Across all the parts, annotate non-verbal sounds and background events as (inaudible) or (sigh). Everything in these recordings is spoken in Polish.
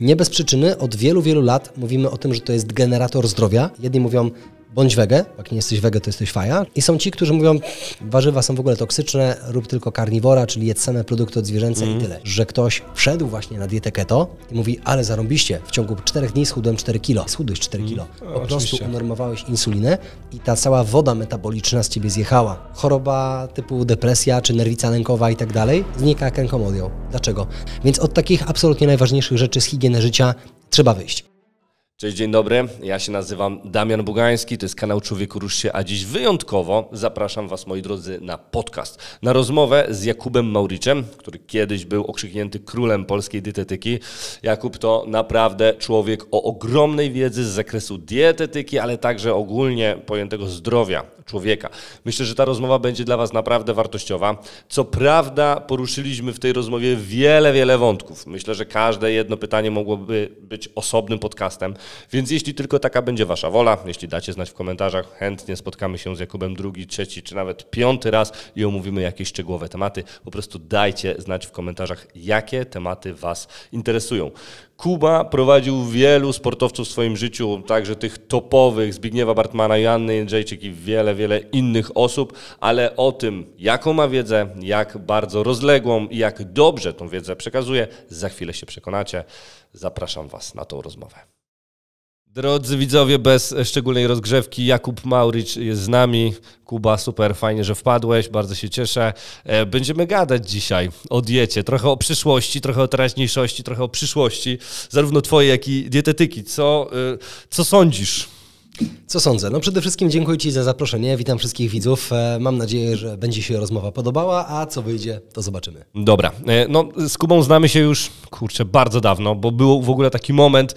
Nie bez przyczyny od wielu, wielu lat mówimy o tym, że to jest generator zdrowia. Jedni mówią, bądź wege, jak nie jesteś wege, to jesteś faja. I są ci, którzy mówią, warzywa są w ogóle toksyczne, rób tylko karniwora, czyli jedz same produkty odzwierzęce mm. i mhm. tyle. Że ktoś wszedł właśnie na dietę keto i mówi, ale zarąbiście, w ciągu 4 dni schudłem 4 kilo. Schudłeś 4 kilo. Mm. Po prostu unormowałeś insulinę i ta cała woda metaboliczna z ciebie zjechała. Choroba typu depresja, czy nerwica lękowa i tak dalej, znika jak ręką Dlaczego? Więc od takich absolutnie najważniejszych rzeczy z higieny życia trzeba wyjść. Cześć, dzień dobry. Ja się nazywam Damian Bugański, to jest kanał Człowieku Rusz się, a dziś wyjątkowo zapraszam Was, moi drodzy, na podcast, na rozmowę z Jakubem Mauriczem, który kiedyś był okrzyknięty królem polskiej dietetyki. Jakub to naprawdę człowiek o ogromnej wiedzy z zakresu dietetyki, ale także ogólnie pojętego zdrowia człowieka. Myślę, że ta rozmowa będzie dla Was naprawdę wartościowa. Co prawda, poruszyliśmy w tej rozmowie wiele, wiele wątków. Myślę, że każde jedno pytanie mogłoby być osobnym podcastem, więc jeśli tylko taka będzie Wasza wola, jeśli dacie znać w komentarzach, chętnie spotkamy się z Jakubem drugi, trzeci czy nawet piąty raz i omówimy jakieś szczegółowe tematy. Po prostu dajcie znać w komentarzach, jakie tematy Was interesują. Kuba prowadził wielu sportowców w swoim życiu, także tych topowych, Zbigniewa Bartmana, Janny Jędrzejczyk i wiele, wiele innych osób, ale o tym, jaką ma wiedzę, jak bardzo rozległą i jak dobrze tą wiedzę przekazuje, za chwilę się przekonacie. Zapraszam Was na tą rozmowę. Drodzy widzowie, bez szczególnej rozgrzewki, Jakub Mauricz jest z nami. Kuba, super, fajnie, że wpadłeś, bardzo się cieszę. E, będziemy gadać dzisiaj o diecie, trochę o przyszłości, trochę o teraźniejszości, trochę o przyszłości, zarówno twojej, jak i dietetyki. Co, e, co sądzisz? Co sądzę? No przede wszystkim dziękuję Ci za zaproszenie. Witam wszystkich widzów. E, mam nadzieję, że będzie się rozmowa podobała, a co wyjdzie, to zobaczymy. Dobra. No z Kubą znamy się już, kurczę, bardzo dawno, bo był w ogóle taki moment,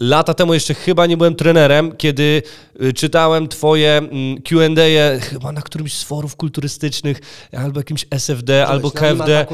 Lata temu jeszcze chyba nie byłem trenerem, kiedy y, czytałem twoje mm, QA, -e, chyba na którymś z forów kulturystycznych, albo jakimś SFD, Cześć, albo KFD.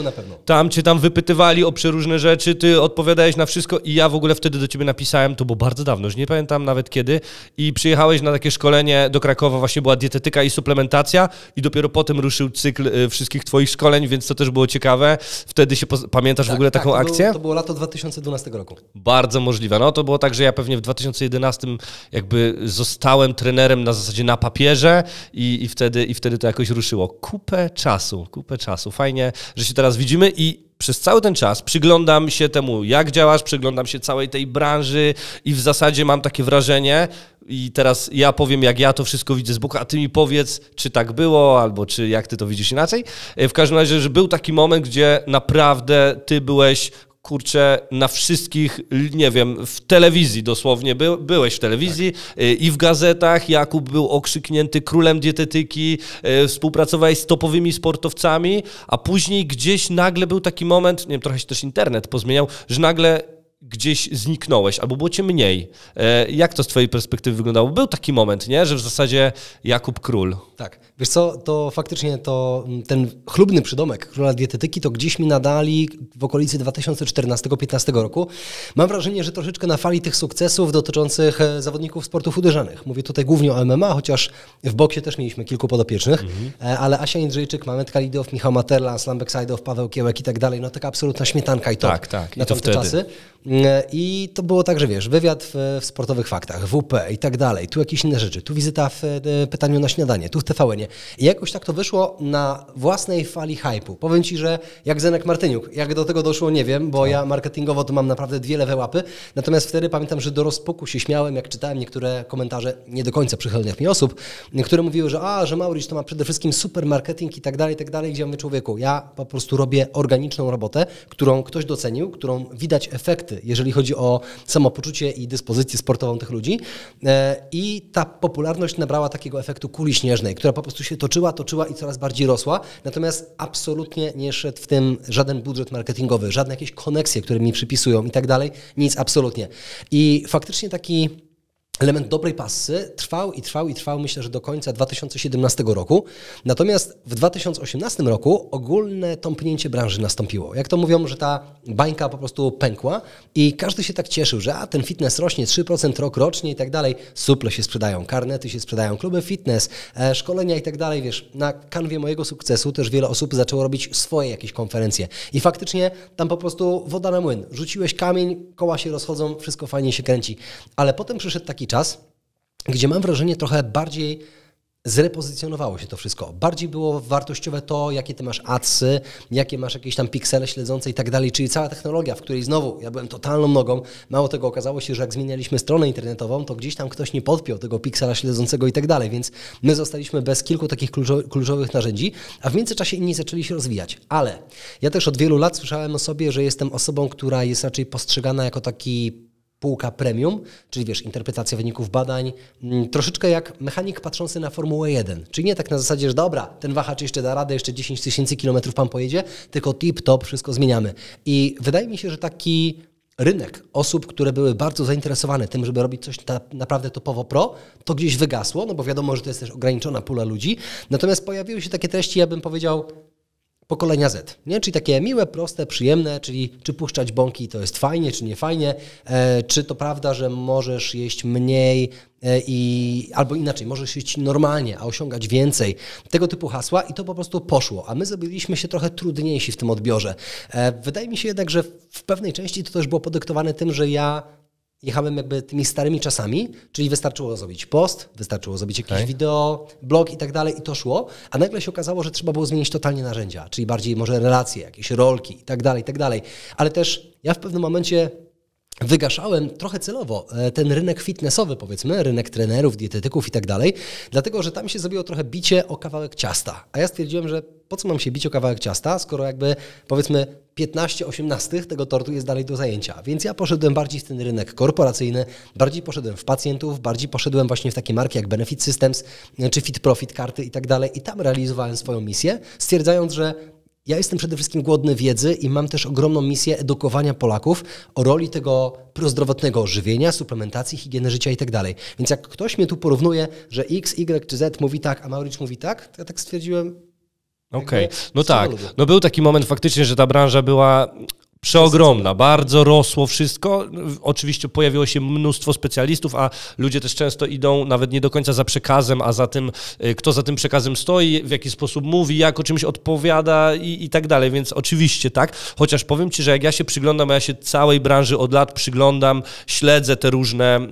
Tam cię tam wypytywali o przeróżne rzeczy, ty odpowiadałeś na wszystko i ja w ogóle wtedy do ciebie napisałem, to było bardzo dawno, już nie pamiętam nawet kiedy, i przyjechałeś na takie szkolenie do Krakowa, właśnie była dietetyka i suplementacja, i dopiero potem ruszył cykl y, wszystkich twoich szkoleń, więc to też było ciekawe. Wtedy się pamiętasz tak, w ogóle tak, taką to akcję? Było, to było lato 2012 roku. Bardzo możliwe, no to było tak tak, że ja pewnie w 2011 jakby zostałem trenerem na zasadzie na papierze i, i, wtedy, i wtedy to jakoś ruszyło. Kupę czasu, kupę czasu. Fajnie, że się teraz widzimy i przez cały ten czas przyglądam się temu, jak działasz, przyglądam się całej tej branży i w zasadzie mam takie wrażenie, i teraz ja powiem, jak ja to wszystko widzę z boku, a ty mi powiedz, czy tak było, albo czy jak ty to widzisz inaczej. E, w każdym razie, że był taki moment, gdzie naprawdę ty byłeś kurczę, na wszystkich, nie wiem, w telewizji dosłownie, by, byłeś w telewizji tak. i w gazetach, Jakub był okrzyknięty królem dietetyki, y, współpracowałeś z topowymi sportowcami, a później gdzieś nagle był taki moment, nie wiem, trochę się też internet pozmieniał, że nagle gdzieś zniknąłeś, albo było cię mniej. E, jak to z twojej perspektywy wyglądało? Był taki moment, nie? że w zasadzie Jakub Król. Tak. Wiesz co, to faktycznie to mm, ten chlubny przydomek Króla Dietetyki to gdzieś mi nadali w okolicy 2014 2015 roku. Mam wrażenie, że troszeczkę na fali tych sukcesów dotyczących e, zawodników sportów uderzanych. Mówię tutaj głównie o MMA, chociaż w boksie też mieliśmy kilku podopiecznych, mhm. E, ale Asia Indrzejczyk, Mamet Kalidow, Michał Materla, Slambek Sajdow, Paweł Kiełek i tak dalej. No taka absolutna śmietanka i to tak, tak. na I to tamte wtedy. czasy. E, I to było tak, że wiesz, wywiad w, w sportowych faktach, WP i tak dalej, tu jakieś inne rzeczy, tu wizyta w e, pytaniu na śniadanie, tu w tvn -ie. I jakoś tak to wyszło na własnej fali hypu. Powiem Ci, że jak Zenek Martyniuk, jak do tego doszło, nie wiem, bo tak. ja marketingowo to mam naprawdę dwie lewe łapy, natomiast wtedy pamiętam, że do rozpuku się śmiałem, jak czytałem niektóre komentarze nie do końca przychylnych mi osób, które mówiły, że a, że Maurisz to ma przede wszystkim super marketing i tak dalej, i tak dalej, gdzie mamy człowieku, ja po prostu robię organiczną robotę, którą ktoś docenił, którą widać efekty jeżeli chodzi o samopoczucie i dyspozycję sportową tych ludzi. E, I ta popularność nabrała takiego efektu kuli śnieżnej, która po prostu się toczyła, toczyła i coraz bardziej rosła. Natomiast absolutnie nie szedł w tym żaden budżet marketingowy, żadne jakieś koneksje, które mi przypisują i tak dalej. Nic, absolutnie. I faktycznie taki element dobrej pasy trwał i trwał i trwał, myślę, że do końca 2017 roku. Natomiast w 2018 roku ogólne tąpnięcie branży nastąpiło. Jak to mówią, że ta bańka po prostu pękła i każdy się tak cieszył, że a, ten fitness rośnie 3% rok rocznie i tak dalej. Suple się sprzedają, karnety się sprzedają, kluby fitness, e, szkolenia i tak dalej. Wiesz, na kanwie mojego sukcesu też wiele osób zaczęło robić swoje jakieś konferencje. I faktycznie tam po prostu woda na młyn. Rzuciłeś kamień, koła się rozchodzą, wszystko fajnie się kręci. Ale potem przyszedł taki czas, gdzie mam wrażenie trochę bardziej zrepozycjonowało się to wszystko. Bardziej było wartościowe to, jakie ty masz adsy, jakie masz jakieś tam piksele śledzące i tak dalej, czyli cała technologia, w której znowu ja byłem totalną nogą. Mało tego, okazało się, że jak zmienialiśmy stronę internetową, to gdzieś tam ktoś nie podpiął tego piksela śledzącego i tak dalej, więc my zostaliśmy bez kilku takich kluczowych narzędzi, a w międzyczasie inni zaczęli się rozwijać. Ale ja też od wielu lat słyszałem o sobie, że jestem osobą, która jest raczej postrzegana jako taki półka premium, czyli wiesz, interpretacja wyników badań, mm, troszeczkę jak mechanik patrzący na Formułę 1. Czyli nie tak na zasadzie, że dobra, ten wahacz jeszcze da radę, jeszcze 10 tysięcy kilometrów pan pojedzie, tylko tip-top, wszystko zmieniamy. I wydaje mi się, że taki rynek osób, które były bardzo zainteresowane tym, żeby robić coś naprawdę topowo pro, to gdzieś wygasło, no bo wiadomo, że to jest też ograniczona pula ludzi. Natomiast pojawiły się takie treści, ja bym powiedział, pokolenia Z. Nie? Czyli takie miłe, proste, przyjemne, czyli czy puszczać bąki to jest fajnie, czy nie fajnie, e, czy to prawda, że możesz jeść mniej e, i albo inaczej, możesz jeść normalnie, a osiągać więcej. Tego typu hasła i to po prostu poszło, a my zrobiliśmy się trochę trudniejsi w tym odbiorze. E, wydaje mi się jednak, że w pewnej części to też było podyktowane tym, że ja jechałem jakby tymi starymi czasami, czyli wystarczyło zrobić post, wystarczyło zrobić jakiś okay. wideo, blog i tak dalej i to szło, a nagle się okazało, że trzeba było zmienić totalnie narzędzia, czyli bardziej może relacje, jakieś rolki i tak dalej, i tak dalej. Ale też ja w pewnym momencie wygaszałem trochę celowo e, ten rynek fitnessowy, powiedzmy, rynek trenerów, dietetyków i tak dalej, dlatego że tam się zrobiło trochę bicie o kawałek ciasta. A ja stwierdziłem, że po co mam się bić o kawałek ciasta, skoro jakby powiedzmy 15 18 tego tortu jest dalej do zajęcia. Więc ja poszedłem bardziej w ten rynek korporacyjny, bardziej poszedłem w pacjentów, bardziej poszedłem właśnie w takie marki jak Benefit Systems e, czy Fit Profit karty i tak dalej i tam realizowałem swoją misję, stwierdzając, że ja jestem przede wszystkim głodny wiedzy i mam też ogromną misję edukowania Polaków o roli tego prozdrowotnego żywienia, suplementacji, higieny życia itd. Tak Więc jak ktoś mnie tu porównuje, że X, Y czy Z mówi tak, a Mauricz mówi tak, to ja tak stwierdziłem, Okej, okay. no tak. No był taki moment faktycznie, że ta branża była przeogromna, bardzo rosło wszystko. Oczywiście pojawiło się mnóstwo specjalistów, a ludzie też często idą nawet nie do końca za przekazem, a za tym, y, kto za tym przekazem stoi, w jaki sposób mówi, jak o czymś odpowiada i, i tak dalej, więc oczywiście tak. Chociaż powiem Ci, że jak ja się przyglądam, ja się całej branży od lat przyglądam, śledzę te różne, mm,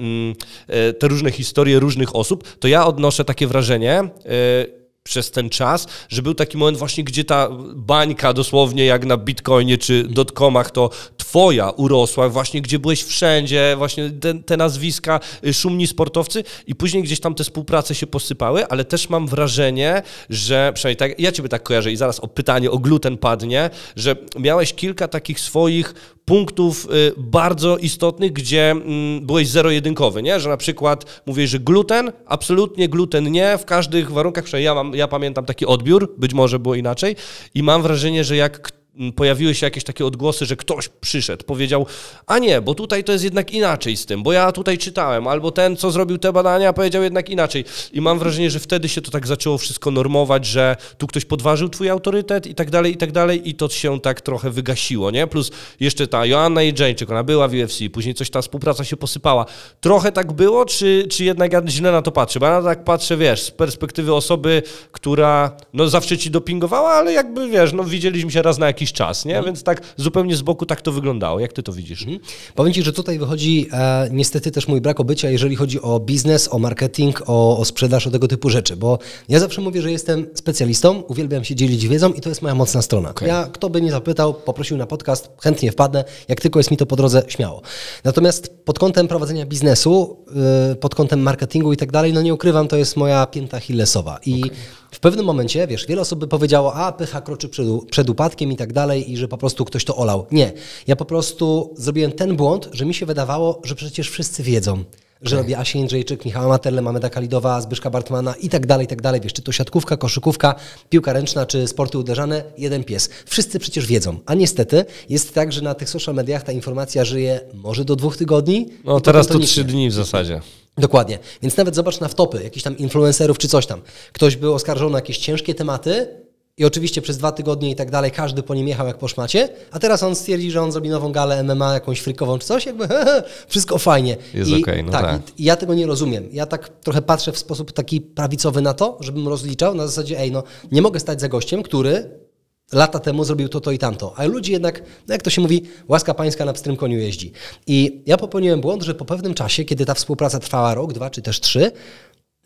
y, te różne historie różnych osób, to ja odnoszę takie wrażenie y, przez ten czas, że był taki moment właśnie, gdzie ta bańka dosłownie jak na Bitcoinie czy dotcomach to twoja urosła, właśnie gdzie byłeś wszędzie, właśnie te, te nazwiska, y, szumni sportowcy i później gdzieś tam te współprace się posypały, ale też mam wrażenie, że przynajmniej tak, ja ciebie tak kojarzę i zaraz o pytanie o gluten padnie, że miałeś kilka takich swoich punktów y, bardzo istotnych, gdzie mm, byłeś zero-jedynkowy, nie? Że na przykład mówisz, że gluten, absolutnie gluten nie, w każdych warunkach, ja, mam, ja pamiętam taki odbiór, być może było inaczej i mam wrażenie, że jak pojawiły się jakieś takie odgłosy, że ktoś przyszedł, powiedział, a nie, bo tutaj to jest jednak inaczej z tym, bo ja tutaj czytałem, albo ten, co zrobił te badania, powiedział jednak inaczej. I mam wrażenie, że wtedy się to tak zaczęło wszystko normować, że tu ktoś podważył twój autorytet i tak dalej, i tak dalej, i to się tak trochę wygasiło, nie? Plus jeszcze ta Joanna Jedrzejczyk, ona była w UFC, później coś ta współpraca się posypała. Trochę tak było, czy, czy jednak ja źle na to patrzę? Bo ja tak patrzę, wiesz, z perspektywy osoby, która no zawsze ci dopingowała, ale jakby, wiesz, no widzieliśmy się raz na jakiś jakiś czas, nie? Mhm. Więc tak zupełnie z boku tak to wyglądało. Jak ty to widzisz? Mhm. Powiem ci, że tutaj wychodzi e, niestety też mój brak obycia, jeżeli chodzi o biznes, o marketing, o, o sprzedaż, o tego typu rzeczy, bo ja zawsze mówię, że jestem specjalistą, uwielbiam się dzielić wiedzą i to jest moja mocna strona. Okay. Ja, kto by nie zapytał, poprosił na podcast, chętnie wpadnę, jak tylko jest mi to po drodze, śmiało. Natomiast pod kątem prowadzenia biznesu, y, pod kątem marketingu i tak dalej, no nie ukrywam, to jest moja pięta Hillesowa. I okay w pewnym momencie, wiesz, wiele osób by powiedziało, a pycha kroczy przed, przed upadkiem i tak dalej i że po prostu ktoś to olał. Nie, ja po prostu zrobiłem ten błąd, że mi się wydawało, że przecież wszyscy wiedzą że tak. robi Asię Jędrzejczyk, Michała Materle, Mameda Kalidowa, Zbyszka Bartmana i tak dalej, i tak dalej. Wiesz, czy to siatkówka, koszykówka, piłka ręczna, czy sporty uderzane, jeden pies. Wszyscy przecież wiedzą. A niestety jest tak, że na tych social mediach ta informacja żyje może do dwóch tygodni. No teraz to trzy dni w zasadzie. Dokładnie. Więc nawet zobacz na wtopy jakichś tam influencerów czy coś tam. Ktoś był oskarżony o jakieś ciężkie tematy, i oczywiście przez dwa tygodnie i tak dalej każdy po nim jechał jak po szmacie, a teraz on stwierdzi, że on zrobi nową galę MMA, jakąś frykową czy coś, jakby (laughs) wszystko fajnie. Jest okej, okay, no tak. tak. I, I, ja tego nie rozumiem. Ja tak trochę patrzę w sposób taki prawicowy na to, żebym rozliczał na zasadzie, ej no, nie mogę stać za gościem, który lata temu zrobił to, to i tamto. A ludzi jednak, no jak to się mówi, łaska pańska na pstrym koniu jeździ. I ja popełniłem błąd, że po pewnym czasie, kiedy ta współpraca trwała rok, dwa czy też trzy,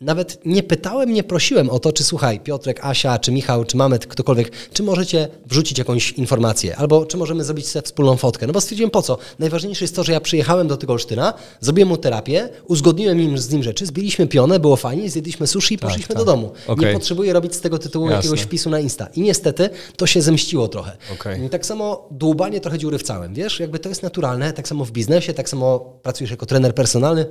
nawet nie pytałem, nie prosiłem o to, czy słuchaj, Piotrek, Asia, czy Michał, czy Mamet, ktokolwiek, czy możecie wrzucić jakąś informację, albo czy możemy zrobić sobie wspólną fotkę. No bo stwierdziłem po co. Najważniejsze jest to, że ja przyjechałem do tego Olsztyna, zrobiłem mu terapię, uzgodniłem im z nim rzeczy, zbiliśmy pionę, było fajnie, zjedliśmy sushi i tak, poszliśmy tak. do domu. Okay. Nie potrzebuję robić z tego tytułu Jasne. jakiegoś wpisu na Insta. I niestety to się zemściło trochę. Okay. No tak samo dłubanie trochę dziury w całym, wiesz? Jakby to jest naturalne, tak samo w biznesie, tak samo pracujesz jako trener personalny,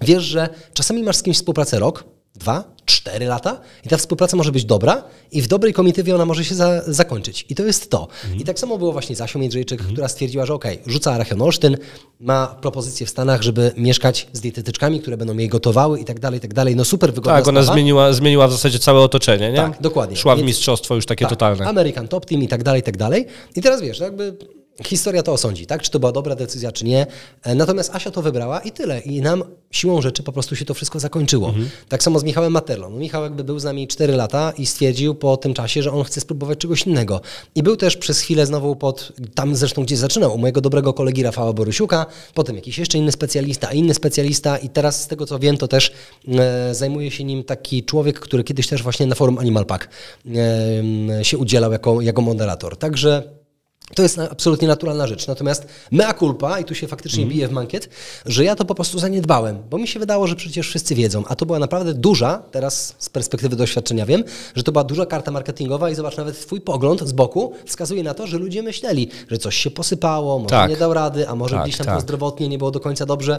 wiesz, że czasami masz z kimś współpracę rok, dwa, cztery lata i ta współpraca może być dobra i w dobrej komitywie ona może się za, zakończyć. I to jest to. Mhm. I tak samo było właśnie z Asią Jędrzejczyk, mhm. która stwierdziła, że okej, okay, rzuca Arachion Olsztyn, ma propozycję w Stanach, żeby mieszkać z dietetyczkami, które będą jej gotowały i tak dalej, i tak dalej. No super wygodna Tak, ona zmieniła, zmieniła w zasadzie całe otoczenie, nie? Tak, dokładnie. Szła w mistrzostwo już takie tak, totalne. American Top Team i tak dalej, i tak dalej. I teraz wiesz, jakby Historia to osądzi, tak? Czy to była dobra decyzja, czy nie. E, natomiast Asia to wybrała i tyle. I nam siłą rzeczy po prostu się to wszystko zakończyło. Mhm. Tak samo z Michałem Materlą. No, Michał jakby był z nami 4 lata i stwierdził po tym czasie, że on chce spróbować czegoś innego. I był też przez chwilę znowu pod, tam zresztą gdzie zaczynał, u mojego dobrego kolegi Rafała Borysiuka, potem jakiś jeszcze inny specjalista, inny specjalista i teraz z tego co wiem, to też e, zajmuje się nim taki człowiek, który kiedyś też właśnie na forum Animal Pack e, się udzielał jako, jako moderator. Także to jest absolutnie naturalna rzecz. Natomiast mea culpa, i tu się faktycznie mhm. bije w mankiet, że ja to po prostu zaniedbałem, bo mi się wydało, że przecież wszyscy wiedzą, a to była naprawdę duża, teraz z perspektywy doświadczenia wiem, że to była duża karta marketingowa i zobacz, nawet twój pogląd z boku wskazuje na to, że ludzie myśleli, że coś się posypało, może tak. nie dał rady, a może tak, gdzieś tam tak. zdrowotnie nie było do końca dobrze.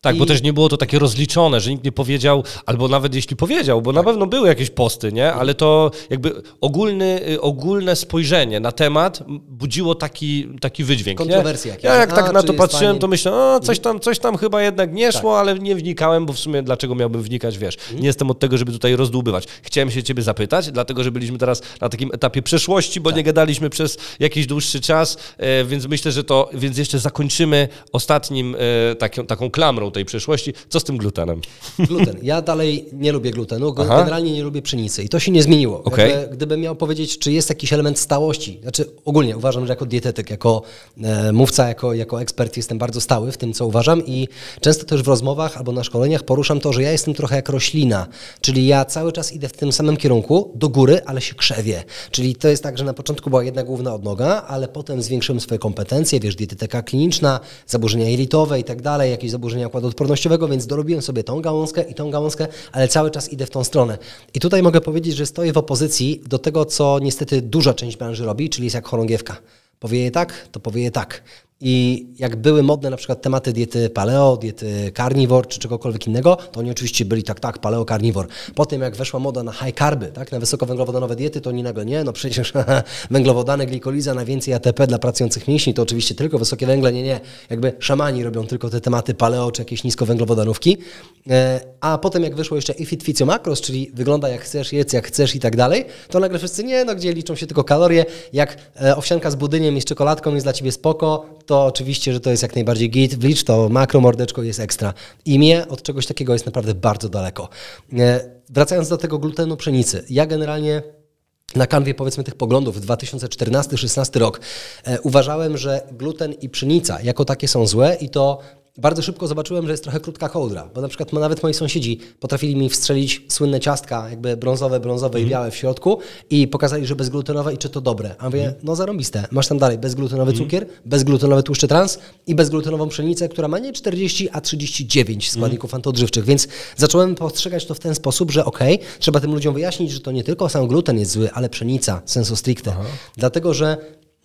Tak, I... bo też nie było to takie rozliczone, że nikt nie powiedział, albo nawet jeśli powiedział, bo na tak. pewno były jakieś posty, nie? Ale to jakby ogólny, y, ogólne spojrzenie na temat budziło taki, taki wydźwięk. Kontrowersja. Nie? Ja jak a, tak na to patrzyłem, to myślałem, o, coś mhm. tam, coś tam chyba jednak nie tak. szło, tak. ale nie wnikałem, bo w sumie dlaczego miałbym wnikać, wiesz? Mhm. Nie jestem od tego, żeby tutaj rozdłubywać. Chciałem się ciebie zapytać, dlatego, że byliśmy teraz na takim etapie przeszłości, bo tak. nie gadaliśmy przez jakiś dłuższy czas, e, więc myślę, że to, więc jeszcze zakończymy ostatnim tak, taką klamrą tej przyszłości. Co z tym glutenem? Gluten. Ja dalej nie lubię glutenu, Aha. generalnie nie lubię pszenicy i to się nie zmieniło. Okay. Jakby, gdybym miał powiedzieć, czy jest jakiś element stałości, znaczy ogólnie uważam, że jako dietetyk, jako e, mówca, jako, jako ekspert jestem bardzo stały w tym, co uważam i często też w rozmowach albo na szkoleniach poruszam to, że ja jestem trochę jak roślina, czyli ja cały czas idę w tym samym kierunku, do góry, ale się krzewię. Czyli to jest tak, że na początku była jedna główna odnoga, ale potem zwiększyłem swoje kompetencje, wiesz, dietetyka kliniczna, zaburzenia jelitowe i tak dalej, jakieś zaburzenia układu odpornościowego, więc dorobiłem sobie tą gałązkę i tą gałązkę, ale cały czas idę w tą stronę. I tutaj mogę powiedzieć, że stoję w opozycji do tego, co niestety duża część branży robi, czyli jest jak chorągiewka. Powieje tak, to powieje tak. I jak były modne na przykład tematy diety paleo, diety carnivore czy czegokolwiek innego, to oni oczywiście byli tak, tak, paleo, carnivore. Potem jak weszła moda na high carby, tak, na wysokowęglowodanowe diety, to oni nagle nie, no przecież (laughs) węglowodany, glikoliza, najwięcej ATP dla pracujących mięśni, to oczywiście tylko wysokie węgle, nie, nie. Jakby szamani robią tylko te tematy paleo czy jakieś niskowęglowodanówki. E, a potem jak wyszło jeszcze ifit ficio macros, czyli wygląda jak chcesz, jedz jak chcesz i tak dalej, to nagle wszyscy nie, no gdzie liczą się tylko kalorie, jak e, owsianka z budyniem i z czekoladką jest dla ciebie spoko, to oczywiście, że to jest jak najbardziej git. Wlicz to makro mordeczko jest ekstra. Imię od czegoś takiego jest naprawdę bardzo daleko. E, wracając do tego glutenu pszenicy. Ja generalnie na kanwie powiedzmy tych poglądów 2014-16 rok e, uważałem, że gluten i pszenica jako takie są złe i to bardzo szybko zobaczyłem, że jest trochę krótka kołdra, bo na przykład nawet moi sąsiedzi potrafili mi wstrzelić słynne ciastka, jakby brązowe, brązowe mm. i mhm. białe w środku i pokazali, że bezglutenowe i czy to dobre. A mówię, mm. no zarobiste, masz tam dalej bezglutenowy mm. cukier, bezglutenowe tłuszcze trans i bezglutenową pszenicę, która ma nie 40, a 39 składników mm. antyodżywczych, więc zacząłem postrzegać to w ten sposób, że okej, okay, trzeba tym ludziom wyjaśnić, że to nie tylko sam gluten jest zły, ale pszenica, sensu stricte. Aha. Dlatego, że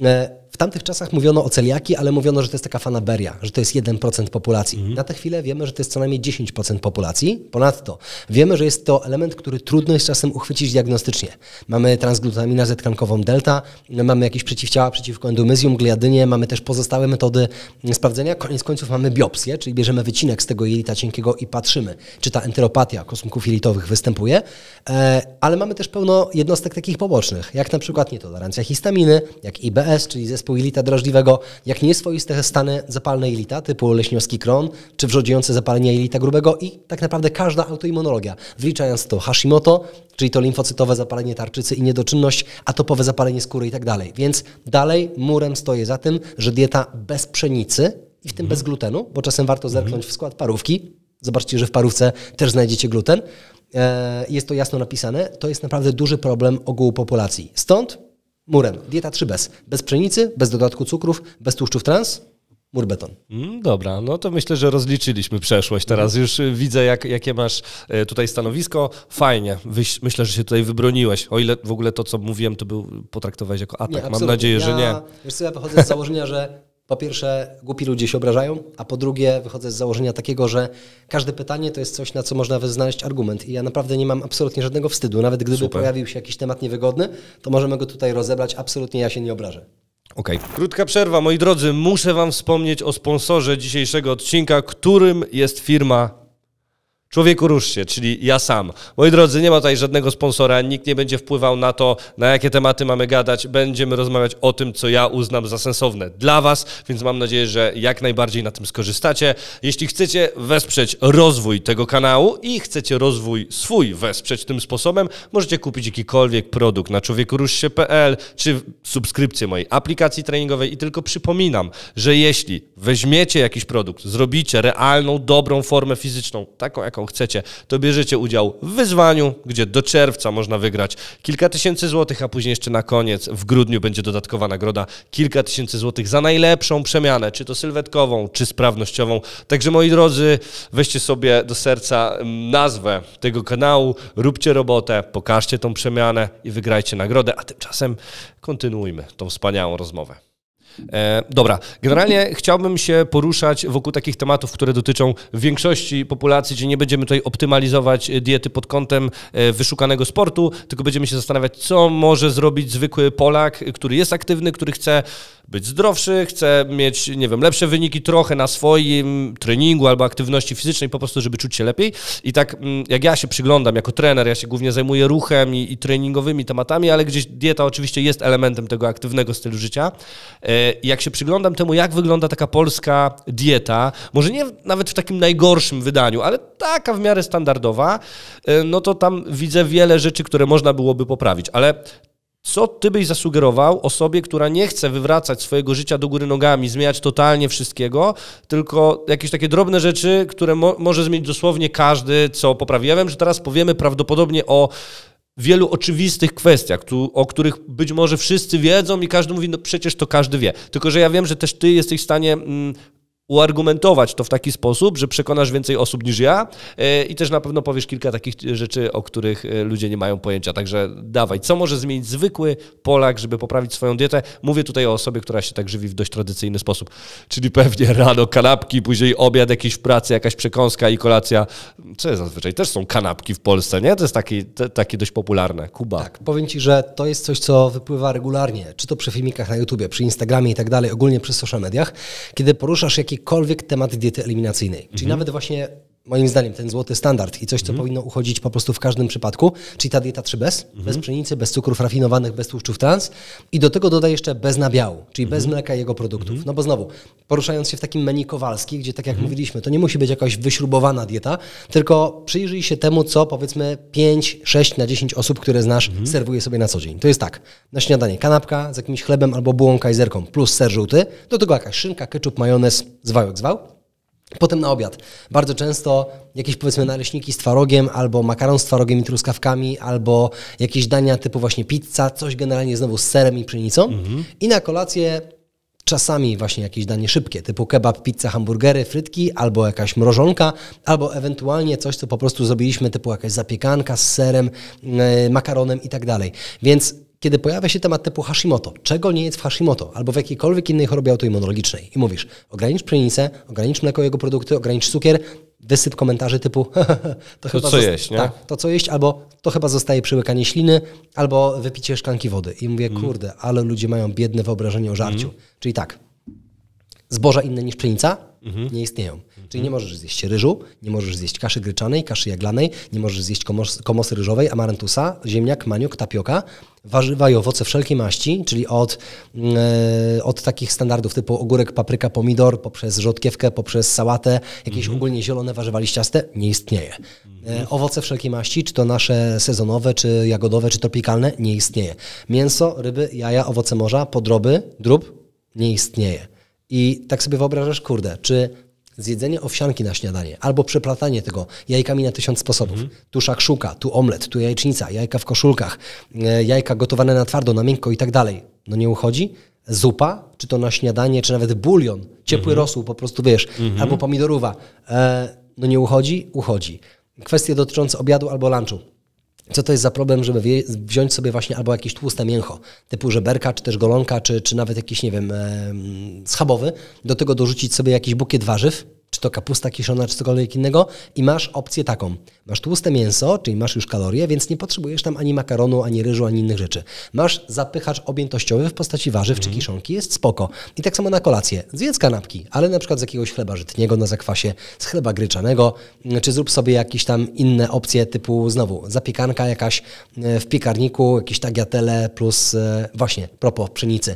e, w tamtych czasach mówiono o celiaki, ale mówiono, że to jest taka fanaberia, że to jest 1% populacji. Mhm. Na tę chwilę wiemy, że to jest co najmniej 10% populacji. Ponadto wiemy, że jest to element, który trudno jest czasem uchwycić diagnostycznie. Mamy transglutaminazę tkankową delta, mamy jakieś przeciwciała przeciwko endomyzjum, gliadynie, mamy też pozostałe metody sprawdzenia. Koniec końców mamy biopsję, czyli bierzemy wycinek z tego jelita cienkiego i patrzymy, czy ta enteropatia kosmków jelitowych występuje, e, ale mamy też pełno jednostek takich pobocznych, jak na przykład nietolerancja histaminy, jak IBS, czyli ze zespół jelita drażliwego, jak nieswoiste stany zapalne jelita typu leśniowski kron czy wrzodziejące zapalenie jelita grubego i tak naprawdę każda autoimmunologia, wliczając to Hashimoto, czyli to limfocytowe zapalenie tarczycy i niedoczynność, atopowe zapalenie skóry i tak dalej. Więc dalej murem stoję za tym, że dieta bez pszenicy i w tym mm. bez glutenu, bo czasem warto mhm. zerknąć w skład parówki. Zobaczcie, że w parówce też znajdziecie gluten. E, jest to jasno napisane. To jest naprawdę duży problem ogółu populacji. Stąd murem. Dieta 3 bez. Bez pszenicy, bez dodatku cukrów, bez tłuszczów trans, mur beton. Mm, dobra, no to myślę, że rozliczyliśmy przeszłość. Teraz już y, widzę, jak, jakie masz y, tutaj stanowisko. Fajnie, Wyś, myślę, że się tutaj wybroniłeś. O ile w ogóle to, co mówiłem, to był potraktować jako atak. Nie, Mam nadzieję, ja, że nie. Wiesz co, ja pochodzę z założenia, że po pierwsze, głupi ludzie się obrażają, a po drugie, wychodzę z założenia takiego, że każde pytanie to jest coś, na co można znaleźć argument. I ja naprawdę nie mam absolutnie żadnego wstydu. Nawet gdyby Super. pojawił się jakiś temat niewygodny, to możemy go tutaj rozebrać. Absolutnie ja się nie obrażę. Okay. Krótka przerwa, moi drodzy. Muszę Wam wspomnieć o sponsorze dzisiejszego odcinka, którym jest firma Człowieku rusz się, czyli ja sam. Moi drodzy, nie ma tutaj żadnego sponsora, nikt nie będzie wpływał na to, na jakie tematy mamy gadać. Będziemy rozmawiać o tym, co ja uznam za sensowne dla Was, więc mam nadzieję, że jak najbardziej na tym skorzystacie. Jeśli chcecie wesprzeć rozwój tego kanału i chcecie rozwój swój wesprzeć tym sposobem, możecie kupić jakikolwiek produkt na człowiekuruszsie.pl czy subskrypcję mojej aplikacji treningowej. I tylko przypominam, że jeśli weźmiecie jakiś produkt, zrobicie realną, dobrą formę fizyczną, taką jaką jaką chcecie, to bierzecie udział w wyzwaniu, gdzie do czerwca można wygrać kilka tysięcy złotych, a później jeszcze na koniec w grudniu będzie dodatkowa nagroda kilka tysięcy złotych za najlepszą przemianę, czy to sylwetkową, czy sprawnościową. Także moi drodzy, weźcie sobie do serca mm, nazwę tego kanału, róbcie robotę, pokażcie tą przemianę i wygrajcie nagrodę, a tymczasem kontynuujmy tą wspaniałą rozmowę. E, dobra, generalnie chciałbym się poruszać wokół takich tematów, które dotyczą większości populacji, gdzie nie będziemy tutaj optymalizować e, diety pod kątem e, wyszukanego sportu, tylko będziemy się zastanawiać, co może zrobić zwykły Polak, który jest aktywny, który chce być zdrowszy, chcę mieć, nie wiem, lepsze wyniki trochę na swoim treningu albo aktywności fizycznej, po prostu, żeby czuć się lepiej. I tak mm, jak ja się przyglądam jako trener, ja się głównie zajmuję ruchem i, i treningowymi tematami, ale gdzieś dieta oczywiście jest elementem tego aktywnego stylu życia. E, I jak się przyglądam temu, jak wygląda taka polska dieta, może nie nawet w takim najgorszym wydaniu, ale taka w miarę standardowa, e, no to tam widzę wiele rzeczy, które można byłoby poprawić. Ale co ty byś zasugerował osobie, która nie chce wywracać swojego życia do góry nogami, zmieniać totalnie wszystkiego, tylko jakieś takie drobne rzeczy, które mo może zmienić dosłownie każdy, co poprawi. Ja wiem, że teraz powiemy prawdopodobnie o wielu oczywistych kwestiach, tu, o których być może wszyscy wiedzą i każdy mówi, no przecież to każdy wie. Tylko, że ja wiem, że też ty jesteś w stanie mm, uargumentować to w taki sposób, że przekonasz więcej osób niż ja e, i też na pewno powiesz kilka takich rzeczy, o których e, ludzie nie mają pojęcia. Także dawaj, co może zmienić zwykły Polak, żeby poprawić swoją dietę? Mówię tutaj o osobie, która się tak żywi w dość tradycyjny sposób, czyli pewnie rano kanapki, później obiad jakiś w pracy, jakaś przekąska i kolacja, co jest zazwyczaj, też są kanapki w Polsce, nie? To jest takie, takie dość popularne. Kuba. Tak, powiem Ci, że to jest coś, co wypływa regularnie, czy to przy filmikach na YouTubie, przy Instagramie i tak dalej, ogólnie przy social mediach, kiedy poruszasz jakieś jakikolwiek temat diety eliminacyjnej. Czyli mhm. nawet właśnie moim zdaniem ten złoty standard i coś, co mhm. powinno uchodzić po prostu w każdym przypadku, czyli ta dieta 3 bez, mhm. bez pszenicy, bez cukrów rafinowanych, bez tłuszczów trans i do tego dodaj jeszcze bez nabiału, czyli bez mhm. mleka i jego produktów. No bo znowu, poruszając się w takim menu Kowalski, gdzie tak jak mówiliśmy, to nie musi być jakaś wyśrubowana dieta, tylko przyjrzyj się temu, co powiedzmy 5, 6 na 10 osób, które znasz, serwuje sobie na co dzień. To jest tak, na śniadanie kanapka z jakimś chlebem albo bułą kajzerką plus ser żółty, do tego jakaś szynka, keczup, majonez, zwałek, zwał. Potem na obiad. Bardzo często jakieś powiedzmy naleśniki z twarogiem, albo makaron z twarogiem i truskawkami, albo jakieś dania typu właśnie pizza, coś generalnie znowu z serem i pszenicą. Mhm. I na kolację czasami właśnie jakieś danie szybkie, typu kebab, pizza, hamburgery, frytki, albo jakaś mrożonka, albo ewentualnie coś, co po prostu zrobiliśmy, typu jakaś zapiekanka z serem, e, makaronem i tak dalej. Więc kiedy pojawia się temat typu Hashimoto, czego nie jest w Hashimoto albo w jakiejkolwiek innej chorobie autoimmunologicznej i mówisz, ogranicz pszenicę, ogranicz mleko jego produkty, ogranicz cukier, wysyp komentarzy typu (laughs) to, to co jeść, nie? Tak, to co jeść, albo to chyba zostaje przyłykanie śliny, albo wypicie szklanki wody. I mówię, mm. kurde, ale ludzie mają biedne wyobrażenie o żarciu. Mm. Czyli tak, zboża inne niż pszenica mhm. nie istnieją. Czyli nie mhm. możesz zjeść ryżu, nie możesz zjeść kaszy gryczanej, kaszy jaglanej, nie możesz zjeść komos, komosy ryżowej, amarantusa, ziemniak, maniok, tapioka, warzywa i owoce wszelkiej maści, czyli od, yy, od takich standardów typu ogórek, papryka, pomidor, poprzez rzodkiewkę, poprzez sałatę, jakieś mhm. ogólnie zielone warzywa liściaste, nie istnieje. Yy, owoce wszelkiej maści, czy to nasze sezonowe, czy jagodowe, czy tropikalne, nie istnieje. Mięso, ryby, jaja, owoce morza, podroby, drób, nie istnieje. I tak sobie wyobrażasz, kurde, czy zjedzenie owsianki na śniadanie albo przeplatanie tego jajkami na tysiąc sposobów. Mhm. Tu szakszuka, tu omlet, tu jajecznica, jajka w koszulkach, e, jajka gotowane na twardo, na miękko i tak dalej. No nie uchodzi? Zupa, czy to na śniadanie, czy nawet bulion, ciepły mhm. rosół po prostu, wiesz, mhm. albo pomidorowa E, no nie uchodzi? Uchodzi. Kwestie dotyczące obiadu albo lunchu co to jest za problem, żeby wziąć sobie właśnie albo jakieś tłuste mięcho, typu żeberka, czy też golonka, czy, czy nawet jakiś, nie wiem, schabowy, do tego dorzucić sobie jakiś bukiet warzyw, czy to kapusta kiszona, czy cokolwiek innego i masz opcję taką. Masz tłuste mięso, czyli masz już kalorie, więc nie potrzebujesz tam ani makaronu, ani ryżu, ani innych rzeczy. Masz zapychacz objętościowy w postaci warzyw mm. czy mhm. kiszonki, jest spoko. I tak samo na kolację. Zjedz kanapki, ale na przykład z jakiegoś chleba żytniego na zakwasie, z chleba gryczanego, czy zrób sobie jakieś tam inne opcje typu znowu zapiekanka jakaś e, w piekarniku, jakieś tagiatele plus e, właśnie propos pszenicy.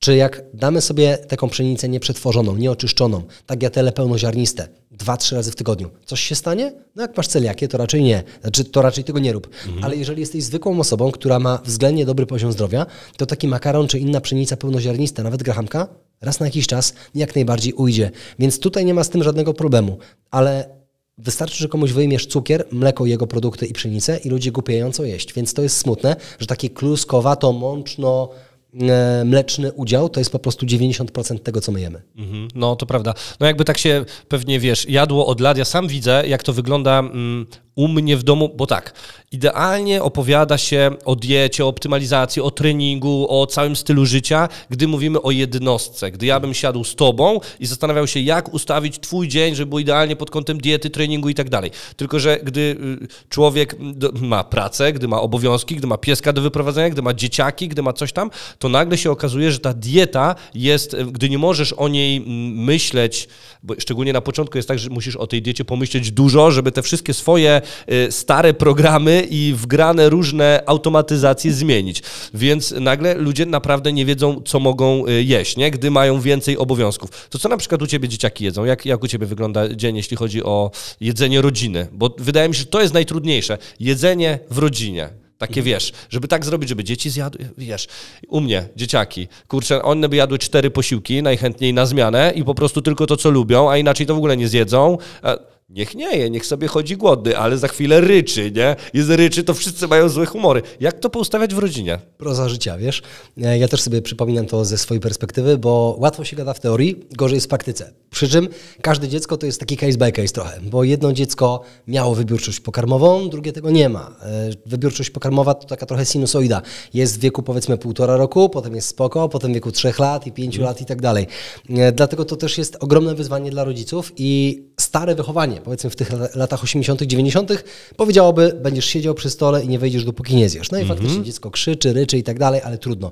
Czy jak damy sobie taką pszenicę nieprzetworzoną, nieoczyszczoną, tak jatele pełnoziarniste, dwa, trzy razy w tygodniu, coś się stanie? No jak masz celiakie, to raczej nie. Znaczy, to raczej tego nie rób. Mhm. Ale jeżeli jesteś zwykłą osobą, która ma względnie dobry poziom zdrowia, to taki makaron czy inna pszenica pełnoziarnista, nawet grahamka, raz na jakiś czas jak najbardziej ujdzie. Więc tutaj nie ma z tym żadnego problemu. Ale Wystarczy, że komuś wyjmiesz cukier, mleko, jego produkty i pszenicę i ludzie głupieją co jeść. Więc to jest smutne, że takie kluskowato, mączno, E, mleczny udział to jest po prostu 90% tego, co my jemy. Mhm. No, to prawda. No jakby tak się pewnie, wiesz, jadło od lat, ja sam widzę, jak to wygląda mm, u mnie w domu, bo tak, idealnie opowiada się o diecie, o optymalizacji, o treningu, o całym stylu życia, gdy mówimy o jednostce. Gdy ja bym siadł z tobą i zastanawiał się, jak ustawić twój dzień, żeby był idealnie pod kątem diety, treningu i tak dalej. Tylko, że gdy y, człowiek ma pracę, gdy ma obowiązki, gdy ma pieska do wyprowadzenia, gdy ma dzieciaki, gdy ma coś tam, to nagle się okazuje, że ta dieta jest, y, gdy nie możesz o niej mm, myśleć, bo szczególnie na początku jest tak, że musisz o tej diecie pomyśleć dużo, żeby te wszystkie swoje Y, stare programy i wgrane różne automatyzacje zmienić. Więc nagle ludzie naprawdę nie wiedzą, co mogą y, jeść, nie? gdy mają więcej obowiązków. To co na przykład u ciebie dzieciaki jedzą? Jak, jak u ciebie wygląda dzień, jeśli chodzi o jedzenie rodziny? Bo wydaje mi się, że to jest najtrudniejsze. Jedzenie w rodzinie. Takie wiesz, żeby tak zrobić, żeby dzieci zjadły, wiesz, u mnie, dzieciaki, kurczę, one by jadły cztery posiłki, najchętniej na zmianę i po prostu tylko to, co lubią, a inaczej to w ogóle nie zjedzą e, Niech nie je, niech sobie chodzi głodny, ale za chwilę ryczy, nie? Jest ryczy to wszyscy mają złe humory. Jak to poustawiać w rodzinie? Proza życia, wiesz? E, ja też sobie przypominam to ze swojej perspektywy, bo łatwo się gada w teorii, gorzej jest w praktyce. Przy czym każde dziecko to jest taki case by case trochę, bo jedno dziecko miało wybiórczość pokarmową, drugie tego nie ma. E, wybiórczość pokarmowa to taka trochę sinusoida. Jest w wieku powiedzmy półtora roku, potem jest spoko, potem w wieku trzech lat i pięciu mm. lat i tak dalej. E, dlatego to też jest ogromne wyzwanie dla rodziców i stare wychowanie normalnie, powiedzmy w tych latach 80., 90., powiedziałoby, będziesz siedział przy stole i nie wejdziesz, dopóki nie zjesz. No i mhm. faktycznie dziecko krzyczy, ryczy i tak dalej, ale trudno.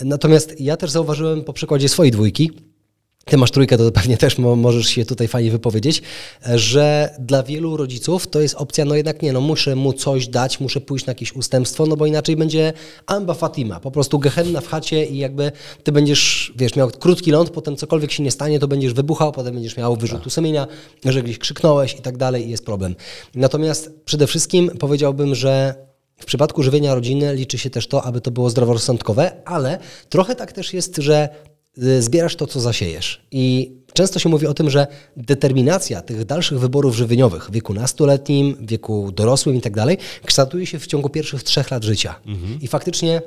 Natomiast ja też zauważyłem po przykładzie swojej dwójki, ty masz trójkę, to pewnie też możesz się tutaj fajnie wypowiedzieć, że dla wielu rodziców to jest opcja, no jednak nie, no muszę mu coś dać, muszę pójść na jakieś ustępstwo, no bo inaczej będzie amba Fatima, po prostu gehenna w chacie i jakby ty będziesz, wiesz, miał krótki ląd, potem cokolwiek się nie stanie, to będziesz wybuchał, potem będziesz miał wyrzutu tak. sumienia, że gdzieś krzyknąłeś i tak dalej i jest problem. Natomiast przede wszystkim powiedziałbym, że w przypadku żywienia rodziny liczy się też to, aby to było zdroworozsądkowe, ale trochę tak też jest, że Y, zbierasz to, co zasiejesz. I często się mówi o tym, że determinacja tych dalszych wyborów żywieniowych w wieku nastoletnim, w wieku dorosłym i tak dalej, kształtuje się w ciągu pierwszych trzech lat życia. Mhm. I faktycznie